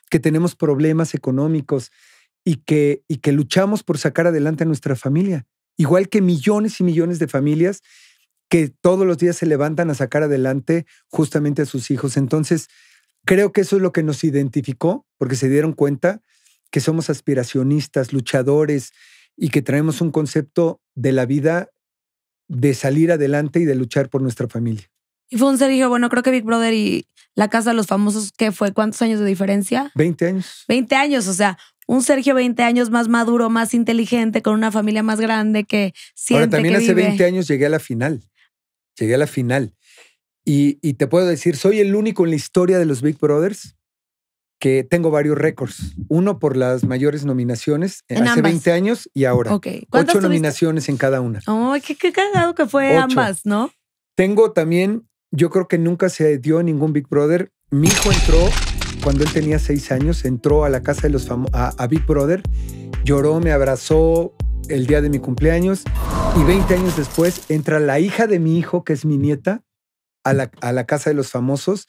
que tenemos problemas económicos y que, y que luchamos por sacar adelante a nuestra familia, igual que millones y millones de familias que todos los días se levantan a sacar adelante justamente a sus hijos. Entonces, creo que eso es lo que nos identificó, porque se dieron cuenta que somos aspiracionistas, luchadores y que traemos un concepto de la vida de salir adelante y de luchar por nuestra familia. Y fue un Sergio, bueno, creo que Big Brother y La Casa de los Famosos, ¿qué fue? ¿Cuántos años de diferencia? Veinte años. Veinte años, o sea, un Sergio 20 años más maduro, más inteligente, con una familia más grande que siempre. Ahora, también hace veinte 20 años llegué a la final. Llegué a la final. Y, y, te puedo decir, soy el único en la historia de los Big Brothers que tengo varios récords. Uno por las mayores nominaciones eh, en hace 20 años y ahora. Ocho nominaciones en cada una. Oh, qué, cagado que fue ambas, ¿no? Tengo también, yo creo que nunca se dio ningún Big Brother. Mi hijo entró cuando él tenía seis años, entró a la casa de los famosos, a, Big Brother, lloró, me abrazó el día de mi cumpleaños y 20 años después entra la hija de mi hijo, que es mi nieta, a a la casa de los famosos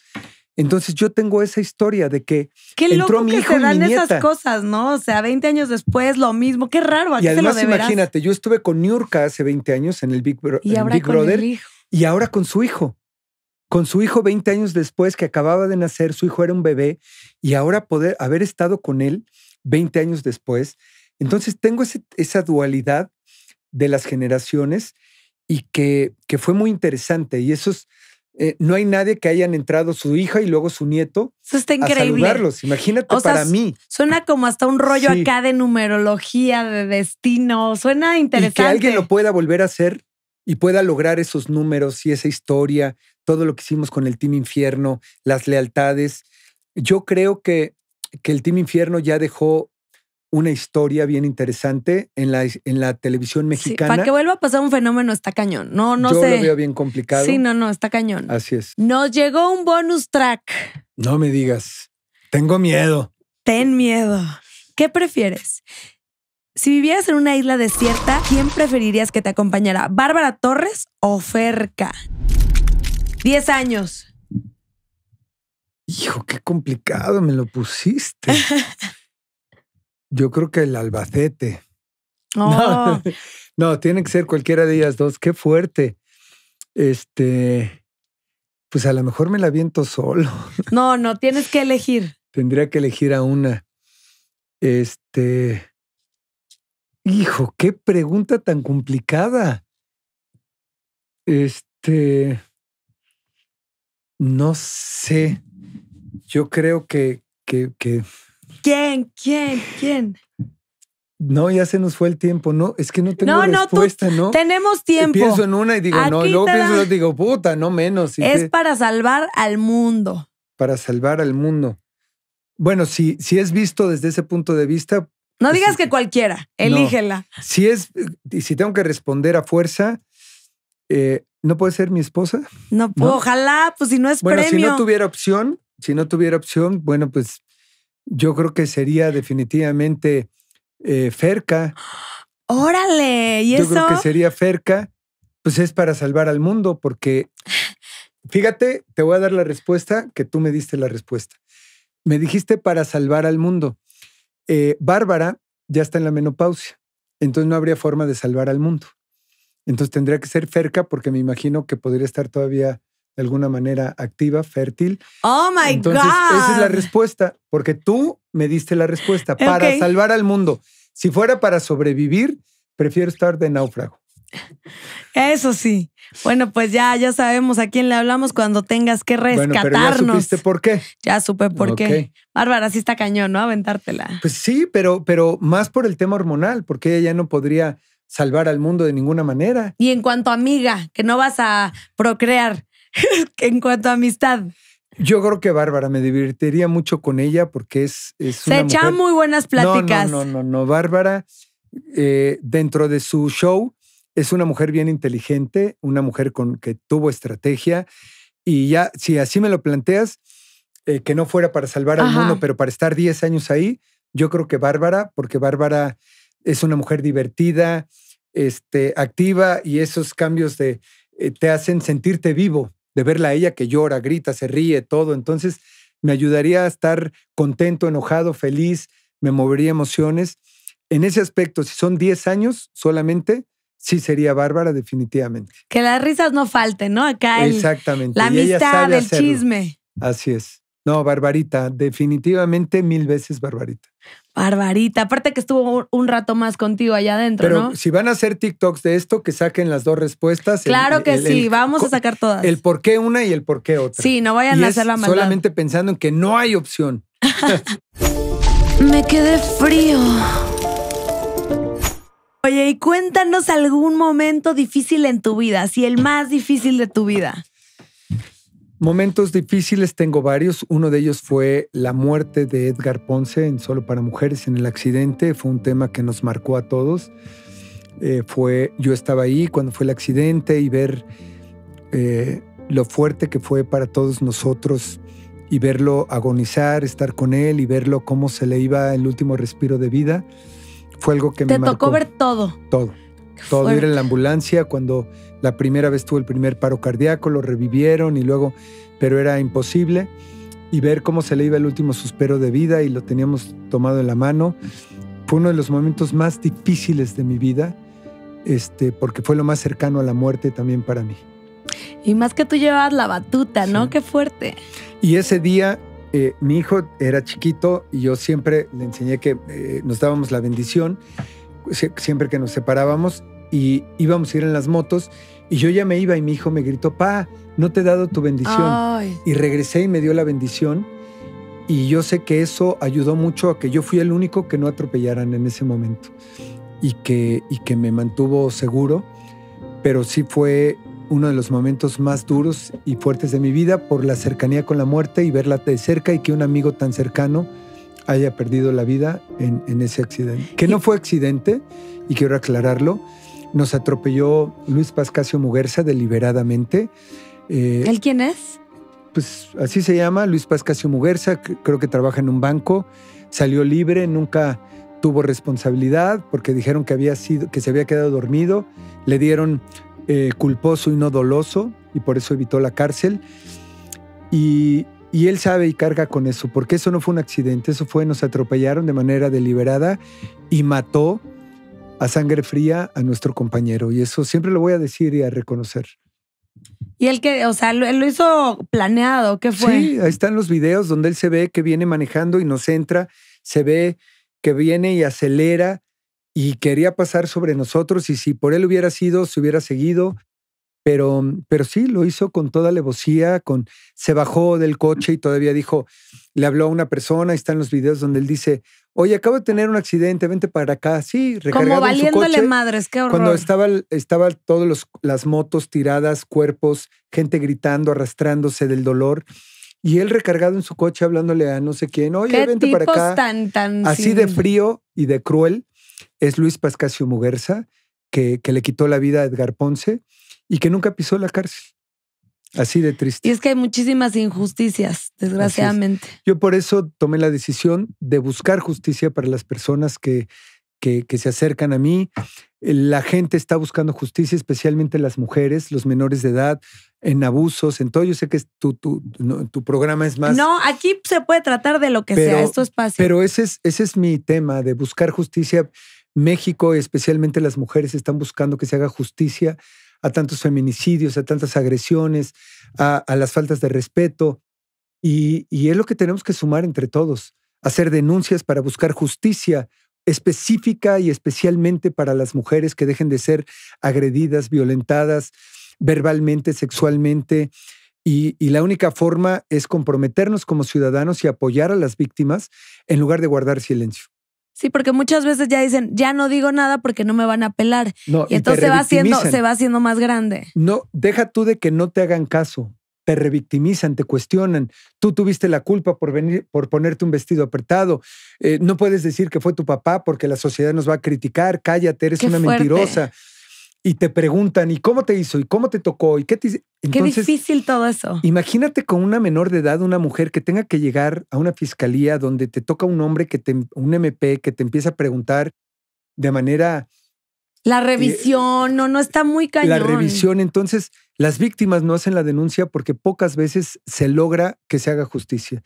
entonces yo tengo esa historia de que Qué entró loco mi hijo que se dan esas cosas, ¿no? O sea, 20 años después, lo mismo. Qué raro. ¿a y además, se lo imagínate, yo estuve con Niurka hace 20 años en el Big, y ahora con Brother y ahora con su hijo. Con su hijo 20 años después que acababa de nacer, su hijo era un bebé y ahora poder haber estado con él 20 años después. Entonces tengo esa dualidad de las generaciones y que, que fue muy interesante. Y esos eh, no hay nadie que hayan entrado su hija y luego su nieto Eso está increíble. a saludarlos. Imagínate para mí. Suena como hasta un rollo acá de numerología, de destino. Suena interesante. que alguien lo pueda volver a hacer y pueda lograr esos números y esa historia, todo lo que hicimos con el Team Infierno, las lealtades. Yo creo que, que el Team Infierno ya dejó una historia bien interesante en la, en la televisión mexicana. para que vuelva a pasar un fenómeno está cañón. No, no Yo sé. Yo lo veo bien complicado. Sí, no, no, está cañón. Así es. Nos llegó un bonus track. No me digas. Tengo miedo. Ten miedo. ¿Qué prefieres? Si vivieras en una isla desierta, ¿quién preferirías que te acompañara? ¿Bárbara Torres o Ferca? Diez años. Hijo, qué complicado me lo pusiste. Yo creo que el Albacete. No, oh. no, tiene que ser cualquiera de ellas dos. Qué fuerte. Este, pues a lo mejor me la viento solo. No, no, tienes que elegir. Tendría que elegir a una. Este, hijo, qué pregunta tan complicada. Este, no sé. Yo creo que, que, que ¿Quién? ¿Quién? ¿Quién? No, ya se nos fue el tiempo, no, es que no tengo no, no, ¿no? Tenemos tiempo. Pienso en una y digo, no, luego otra y digo, puta, no menos. es para salvar al mundo. Para salvar al mundo. Bueno, si, si es visto desde ese punto de vista. No pues digas que cualquiera, elígela. Si es, y si tengo que responder a fuerza, eh, ¿no puede ser mi esposa? No, ojalá, pues si no es bueno, Si no tuviera opción, si no tuviera opción, bueno, pues yo creo que sería definitivamente eh, Ferca. Órale, ¿y Yo creo que sería Ferca, pues es para salvar al mundo, porque fíjate, te voy a dar la respuesta que tú me diste la respuesta. Me dijiste para salvar al mundo. Eh, Bárbara ya está en la menopausia, entonces no habría forma de salvar al mundo. Entonces tendría que ser Ferca, porque me imagino que podría estar todavía de alguna manera activa, fértil. Oh my Entonces, Esa es la respuesta, porque tú me diste la respuesta para salvar al mundo. Si fuera para sobrevivir, prefiero estar de náufrago. Eso sí. Bueno, pues ya, ya sabemos a quién le hablamos cuando tengas que rescatarnos. ya por qué. Ya supe por qué. Bárbara, sí está cañón, ¿no? Aventártela. Pues sí, pero, pero más por el tema hormonal, porque ella no podría salvar al mundo de ninguna manera. Y en cuanto a amiga, que no vas a procrear, en cuanto a amistad. Yo creo que Bárbara, me divertiría mucho con ella porque es, es Se una muy buenas pláticas. No, no, no, no, Bárbara, eh, dentro de su show, es una mujer bien inteligente, una mujer con, que tuvo estrategia. Y ya, si así me lo planteas, eh, que no fuera para salvar al mundo, pero para estar 10 años ahí, yo creo que Bárbara, porque Bárbara es una mujer divertida, este, activa y esos cambios de, eh, te hacen sentirte vivo de verla a ella que llora, grita, se ríe, todo. Entonces, me ayudaría a estar contento, enojado, feliz, me movería emociones. En ese aspecto, si son 10 años solamente, sí sería Bárbara, definitivamente. Que las risas no falten, ¿no? Acá. hay Exactamente. La amistad, del chisme. Así es. No, Barbarita, definitivamente mil veces Barbarita. Barbarita, aparte que estuvo un rato más contigo allá adentro. Pero si van a hacer TikToks de esto, que saquen las dos respuestas. Claro que sí, vamos a sacar todas. El por qué una y el por qué otra. Sí, no vayan a hacer la Solamente pensando en que no hay opción. Me quedé frío. Oye, y cuéntanos algún momento difícil en tu vida, si el más difícil de tu vida. Momentos difíciles tengo varios. Uno de ellos fue la muerte de Edgar Ponce en Solo para Mujeres en el accidente. Fue un tema que nos marcó a todos. Eh, fue, yo estaba ahí cuando fue el accidente y ver eh, lo fuerte que fue para todos nosotros y verlo agonizar, estar con él y verlo cómo se le iba el último respiro de vida. Fue algo que me Te tocó ver todo. Todo. Todo ir en la ambulancia cuando la primera vez tuvo el primer paro cardíaco, lo revivieron y luego, pero era imposible. Y ver cómo se le iba el último suspiro de vida y lo teníamos tomado en la mano. Fue uno de los momentos más difíciles de mi vida, este, porque fue lo más cercano a la muerte también para mí. Y más que tú llevabas la batuta, ¿no? Qué fuerte. Y ese día eh, mi hijo era chiquito y yo siempre le enseñé que eh, nos dábamos la bendición siempre que nos separábamos y íbamos a ir en las motos y yo ya me iba y mi hijo me gritó, pa, no te he dado tu bendición. Y regresé y me dio la bendición y yo sé que eso ayudó mucho a que yo fui el único que no atropellaran en ese momento y que, y que me mantuvo seguro, pero sí fue uno de los momentos más duros y fuertes de mi vida por la cercanía con la muerte y verla de cerca y que un amigo tan cercano haya perdido la vida en ese accidente. Que no fue accidente, y quiero aclararlo, nos atropelló Luis Pascasio Muguerza deliberadamente. Eh, ¿El quién es? Pues así se llama, Luis Pascasio Muguerza, creo que trabaja en un banco, salió libre, nunca tuvo responsabilidad porque dijeron que, había sido, que se había quedado dormido, le dieron eh, culposo y no doloso y por eso evitó la cárcel. Y, y él sabe y carga con eso, porque eso no fue un accidente, eso fue nos atropellaron de manera deliberada y mató a sangre fría a nuestro compañero. Y eso siempre lo voy a decir y a reconocer. Y él que, o sea, lo hizo planeado, ¿qué fue? Sí, ahí están los videos donde él se ve que viene manejando y nos entra, se ve que viene y acelera y quería pasar sobre nosotros y si por él hubiera sido, se hubiera seguido Mm, pero, sí, lo hizo con toda alevosía, con, se bajó del coche y todavía dijo, le habló a una persona, están los videos donde él dice, oye, acabo de tener un accidente, vente para acá, sí, recargado Como valiéndole en su coche, madres, qué horror. Cuando estaban estaba todas las motos tiradas, cuerpos, gente gritando, arrastrándose del dolor. Y él recargado en su coche hablándole a no sé quién, oye, vente para acá. Así de frío y de cruel es Luis Pascasio Muguerza, que, que le quitó la vida a Edgar Ponce y que nunca pisó la cárcel. Así de triste. Y es que hay muchísimas injusticias, desgraciadamente. Yo por eso tomé la decisión de buscar justicia para las personas que, que, se acercan a mí. La gente está buscando justicia, especialmente las mujeres, los menores de edad, en abusos, en todo. Yo sé que tu, tu, tu programa es más... No, aquí se puede tratar de lo que sea, esto es fácil. Pero ese es, ese es mi tema, de buscar justicia. México, especialmente las mujeres, están buscando que se haga justicia a tantos feminicidios, a tantas agresiones, a, las faltas de respeto. Y, es lo que tenemos que sumar entre todos, hacer denuncias para buscar justicia específica y especialmente para las mujeres que dejen de ser agredidas, violentadas verbalmente, sexualmente. y la única forma es comprometernos como ciudadanos y apoyar a las víctimas en lugar de guardar silencio. Sí, porque muchas veces ya dicen, ya no digo nada porque no me van a pelar. No, y, entonces se va, haciendo, se va haciendo más grande. No, deja tú de que no te hagan caso. Te revictimizan, te cuestionan. Tú tuviste la culpa por venir, por ponerte un vestido apretado. Eh, no puedes decir que fue tu papá porque la sociedad nos va a criticar. Cállate, eres una mentirosa y te preguntan, ¿y cómo te hizo? ¿Y cómo te tocó? ¿Y qué Qué difícil todo eso. Imagínate con una menor de edad, una mujer que tenga que llegar a una fiscalía donde te toca un hombre, que te, un MP, que te empieza a preguntar de manera... La eh, revisión, no, no está muy cañón. La revisión, entonces las víctimas no hacen la denuncia porque pocas veces se logra que se haga justicia.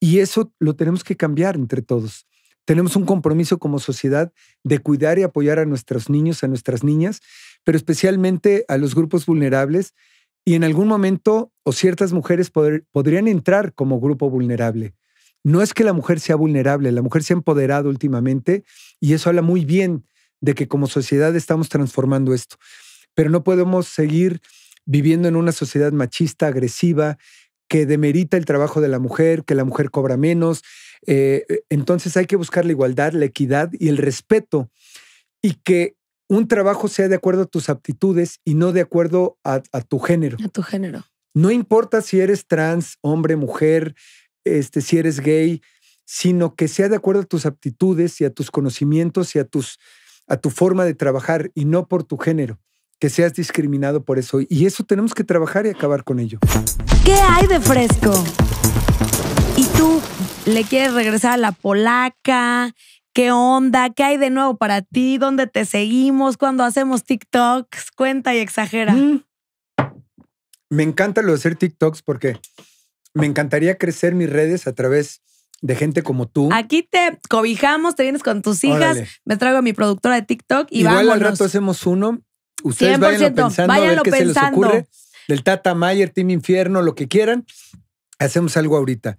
Y eso lo tenemos que cambiar entre todos. Tenemos un compromiso como sociedad de cuidar y apoyar a nuestros niños, a nuestras niñas, pero especialmente a los grupos vulnerables y en algún momento o ciertas mujeres podrían entrar como grupo vulnerable. No es que la mujer sea vulnerable, la mujer se ha empoderado últimamente y eso habla muy bien de que como sociedad estamos transformando esto. Pero no podemos seguir viviendo en una sociedad machista, agresiva, que demerita el trabajo de la mujer, que la mujer cobra menos, eh, eh, entonces hay que buscar la igualdad, la equidad y el respeto y que un trabajo sea de acuerdo a tus aptitudes y no de acuerdo a, tu género. A tu género. No importa si eres trans, hombre, mujer, este, si eres gay, sino que sea de acuerdo a tus aptitudes y a tus conocimientos y a, tus, a tu forma de trabajar y no por tu género, que seas discriminado por eso. Y eso tenemos que trabajar y acabar con ello. ¿Qué hay de fresco? le quieres regresar a la polaca, ¿Qué onda? ¿Qué hay de nuevo para ti? ¿Dónde te seguimos? ¿Cuándo hacemos TikToks? Cuenta y exagera. Mm. Me encanta lo de hacer TikToks porque me encantaría crecer mis redes a través de gente como tú. Aquí te cobijamos, te vienes con tus hijas, me traigo a mi productora de TikTok y Igual al rato hacemos uno. Ustedes váyanlo pensando, a se les ocurre. Del Tata Mayer, Team Infierno, lo que quieran. Hacemos algo ahorita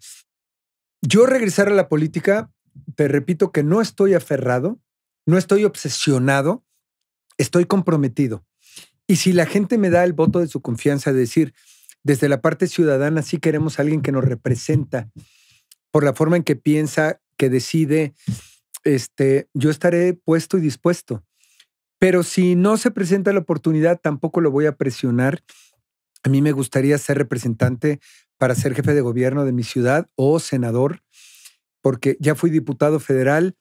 yo regresar a la política, te repito que no estoy aferrado, no estoy obsesionado, estoy comprometido. Y si la gente me da el voto de su confianza, de decir, desde la parte ciudadana sí queremos alguien que nos representa por la forma en que piensa, que decide, este, yo estaré puesto y dispuesto. Pero si no se presenta la oportunidad, tampoco lo voy a presionar. A mí me gustaría ser representante para ser jefe de gobierno de mi ciudad o senador, porque ya fui diputado federal,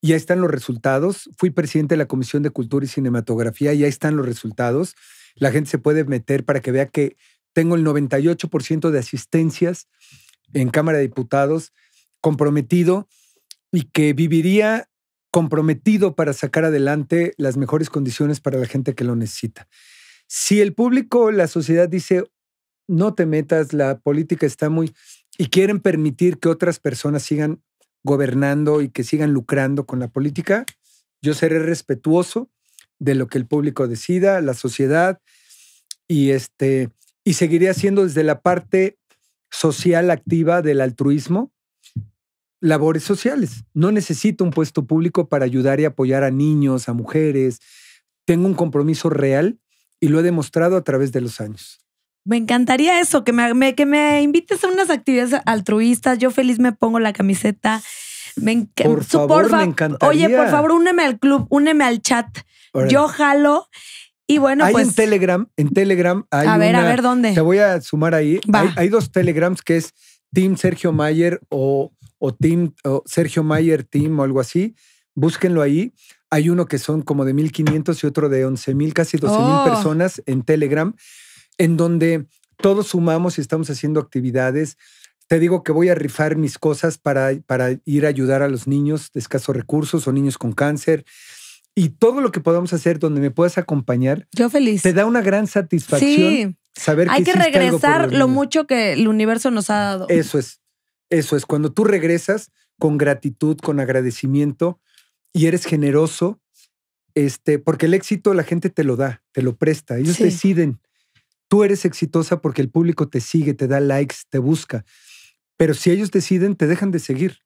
y ahí están los resultados. Fui presidente de la Comisión de Cultura y Cinematografía y ahí están los resultados. La gente se puede meter para que vea que tengo el 98% de asistencias en Cámara de Diputados, comprometido y que viviría comprometido para sacar adelante las mejores condiciones para la gente que lo necesita. Si el público, la sociedad dice, no te metas, la política está muy... Y quieren permitir que otras personas sigan gobernando y que sigan lucrando con la política. Yo seré respetuoso de lo que el público decida, la sociedad, y, este, y seguiré haciendo desde la parte social activa del altruismo labores sociales. No necesito un puesto público para ayudar y apoyar a niños, a mujeres. Tengo un compromiso real y lo he demostrado a través de los años. Me encantaría eso, que me, que me invites a unas actividades altruistas. Yo feliz me pongo la camiseta. Me por favor, Oye, por favor, úneme al club, úneme al chat. Yo jalo. Y bueno, hay pues en Telegram, en Telegram A ver, a ver dónde. Te voy a sumar ahí. Hay, dos Telegrams que es Team Sergio Mayer o, o Team Sergio Mayer Team o algo así. Búsquenlo ahí. Hay uno que son como de 1500 y otro de 11000, casi 12000 personas en Telegram en donde todos sumamos y estamos haciendo actividades. Te digo que voy a rifar mis cosas para, para ir a ayudar a los niños de escasos recursos o niños con cáncer y todo lo que podamos hacer donde me puedas acompañar. Yo feliz. Te da una gran satisfacción sí. saber Hay que, regresar lo mucho que el universo nos ha dado. Eso es. Eso es. Cuando tú regresas con gratitud, con agradecimiento y eres generoso, este, porque el éxito la gente te lo da, te lo presta, ellos deciden tú eres exitosa porque el público te sigue, te da likes, te busca. Pero si ellos deciden, te dejan de seguir.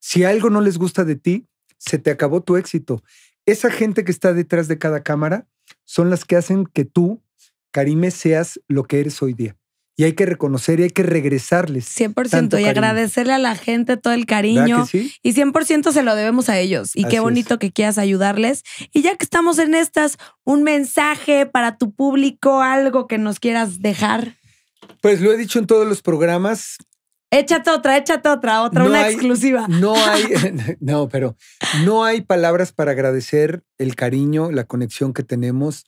Si algo no les gusta de ti, se te acabó tu éxito. Esa gente que está detrás de cada cámara son las que hacen que tú, Karime, seas lo que eres hoy día y hay que reconocer y hay que regresarles. 100% y agradecerle a la gente todo el cariño. Y 100% se lo debemos a ellos. Y qué bonito que quieras ayudarles. Y ya que estamos en estas, un mensaje para tu público, algo que nos quieras dejar. Pues lo he dicho en todos los programas. Échate otra, échate otra, otra, una exclusiva. No hay, no, pero no hay palabras para agradecer el cariño, la conexión que tenemos.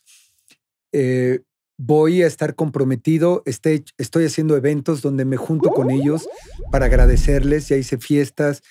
Eh, voy a estar comprometido, estoy haciendo eventos donde me junto con ellos para agradecerles, ya hice fiestas.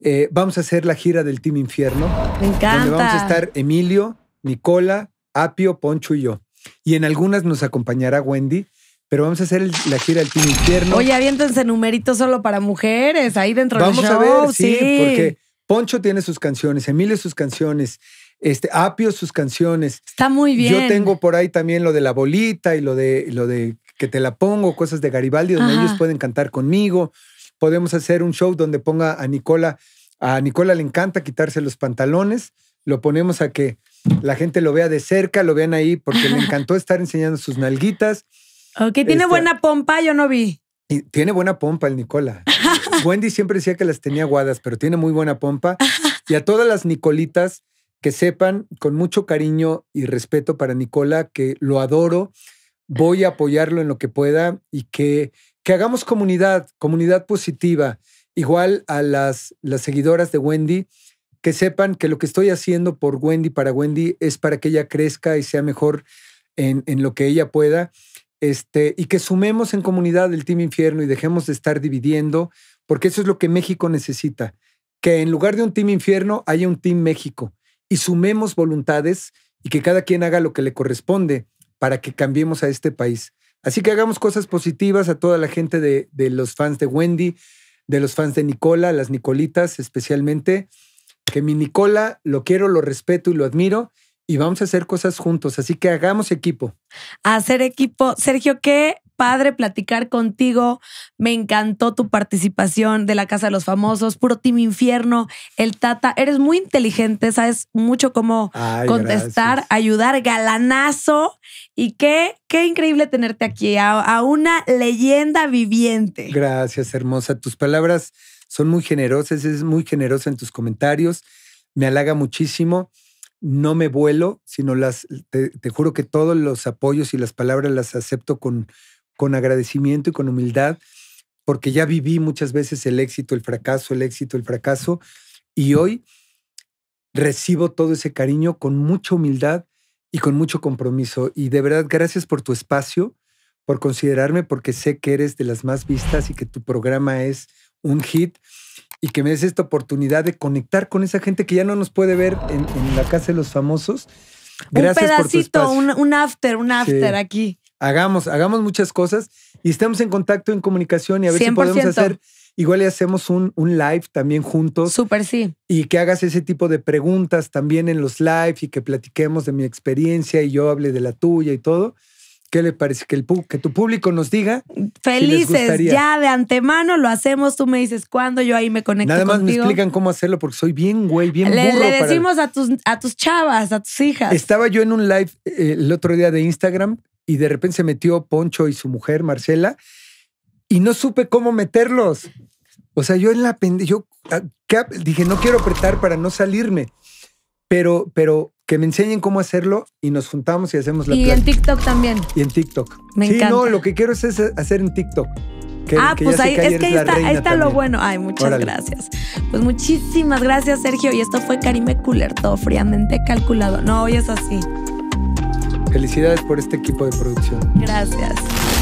Eh, vamos a hacer la gira del Team Infierno. Me encanta. Donde vamos a estar Emilio, Nicola, Apio, Poncho y yo. Y en algunas nos acompañará Wendy. Pero vamos a hacer la gira del Team Infierno. Oye, aviéntense numeritos solo para mujeres ahí dentro de del show. sí, porque Poncho tiene sus canciones, Emilio sus canciones, este, Apio, sus canciones. Está muy bien. Yo tengo por ahí también lo de la bolita y lo de, lo de que te la pongo, cosas de Garibaldi, donde ellos pueden cantar conmigo. Podemos hacer un show donde ponga a Nicola. A Nicola le encanta quitarse los pantalones. Lo ponemos a que la gente lo vea de cerca, lo vean ahí, porque le encantó estar enseñando sus nalguitas. Ok, tiene este, buena pompa, yo no vi. tiene buena pompa el Nicola. Wendy siempre decía que las tenía guadas, pero tiene muy buena pompa. Y a todas las Nicolitas que sepan con mucho cariño y respeto para Nicola que lo adoro, voy a apoyarlo en lo que pueda y que, que hagamos comunidad, comunidad positiva. Igual a las, las seguidoras de Wendy, que sepan que lo que estoy haciendo por Wendy, para Wendy, es para que ella crezca y sea mejor en, lo que ella pueda. Este, y que sumemos en comunidad el Team Infierno y dejemos de estar dividiendo, porque eso es lo que México necesita. Que en lugar de un Team Infierno haya un Team México y sumemos voluntades y que cada quien haga lo que le corresponde para que cambiemos a este país. Así que hagamos cosas positivas a toda la gente de, los fans de Wendy, de los fans de Nicola, las Nicolitas especialmente, que mi Nicola lo quiero, lo respeto y lo admiro y vamos a hacer cosas juntos, así que hagamos equipo. Hacer equipo. Sergio, qué padre platicar contigo. Me encantó tu participación de la Casa de los Famosos, Puro Team Infierno, el Tata. Eres muy inteligente, sabes mucho cómo contestar, ayudar, galanazo. Y qué, qué increíble tenerte aquí, a, una leyenda viviente. Gracias, hermosa. Tus palabras son muy generosas, es muy generosa en tus comentarios. Me halaga muchísimo no me vuelo, sino las, te, juro que todos los apoyos y las palabras las acepto con, con agradecimiento y con humildad, porque ya viví muchas veces el éxito, el fracaso, el éxito, el fracaso, y hoy recibo todo ese cariño con mucha humildad y con mucho compromiso. Y de verdad, gracias por tu espacio, por considerarme, porque sé que eres de las más vistas y que tu programa es un hit y que me des esta oportunidad de conectar con esa gente que ya no nos puede ver en, la casa de los famosos. Gracias un pedacito, un, after, un after aquí. Hagamos, hagamos muchas cosas y estemos en contacto, en comunicación y a ver si podemos hacer. Igual y hacemos un, un live también juntos. Súper, sí. Y que hagas ese tipo de preguntas también en los live y que platiquemos de mi experiencia y yo hable de la tuya y todo. ¿Qué le parece? Que, el, que tu público nos diga. Felices, ya de antemano lo hacemos. Tú me dices cuándo, yo ahí me conecto. Nada más me explican cómo hacerlo porque soy bien, güey, bien le, burro. Le decimos a, tus, a tus chavas, a tus hijas. Estaba yo en un live eh, el otro día de Instagram y de repente se metió Poncho y su mujer, Marcela, y no supe cómo meterlos. O sea, yo en la pende yo ah, dije, no quiero apretar para no salirme, pero, pero que me enseñen cómo hacerlo y nos juntamos y hacemos la Y en TikTok también. Y en TikTok. Me sí, encanta. no, lo que quiero es, hacer en TikTok. ah, pues ahí, es que ahí está, ahí está lo bueno. Ay, muchas gracias. Pues muchísimas gracias, Sergio. Y esto fue Karime Cooler, todo fríamente calculado. No, hoy es así. Felicidades por este equipo de producción. Gracias.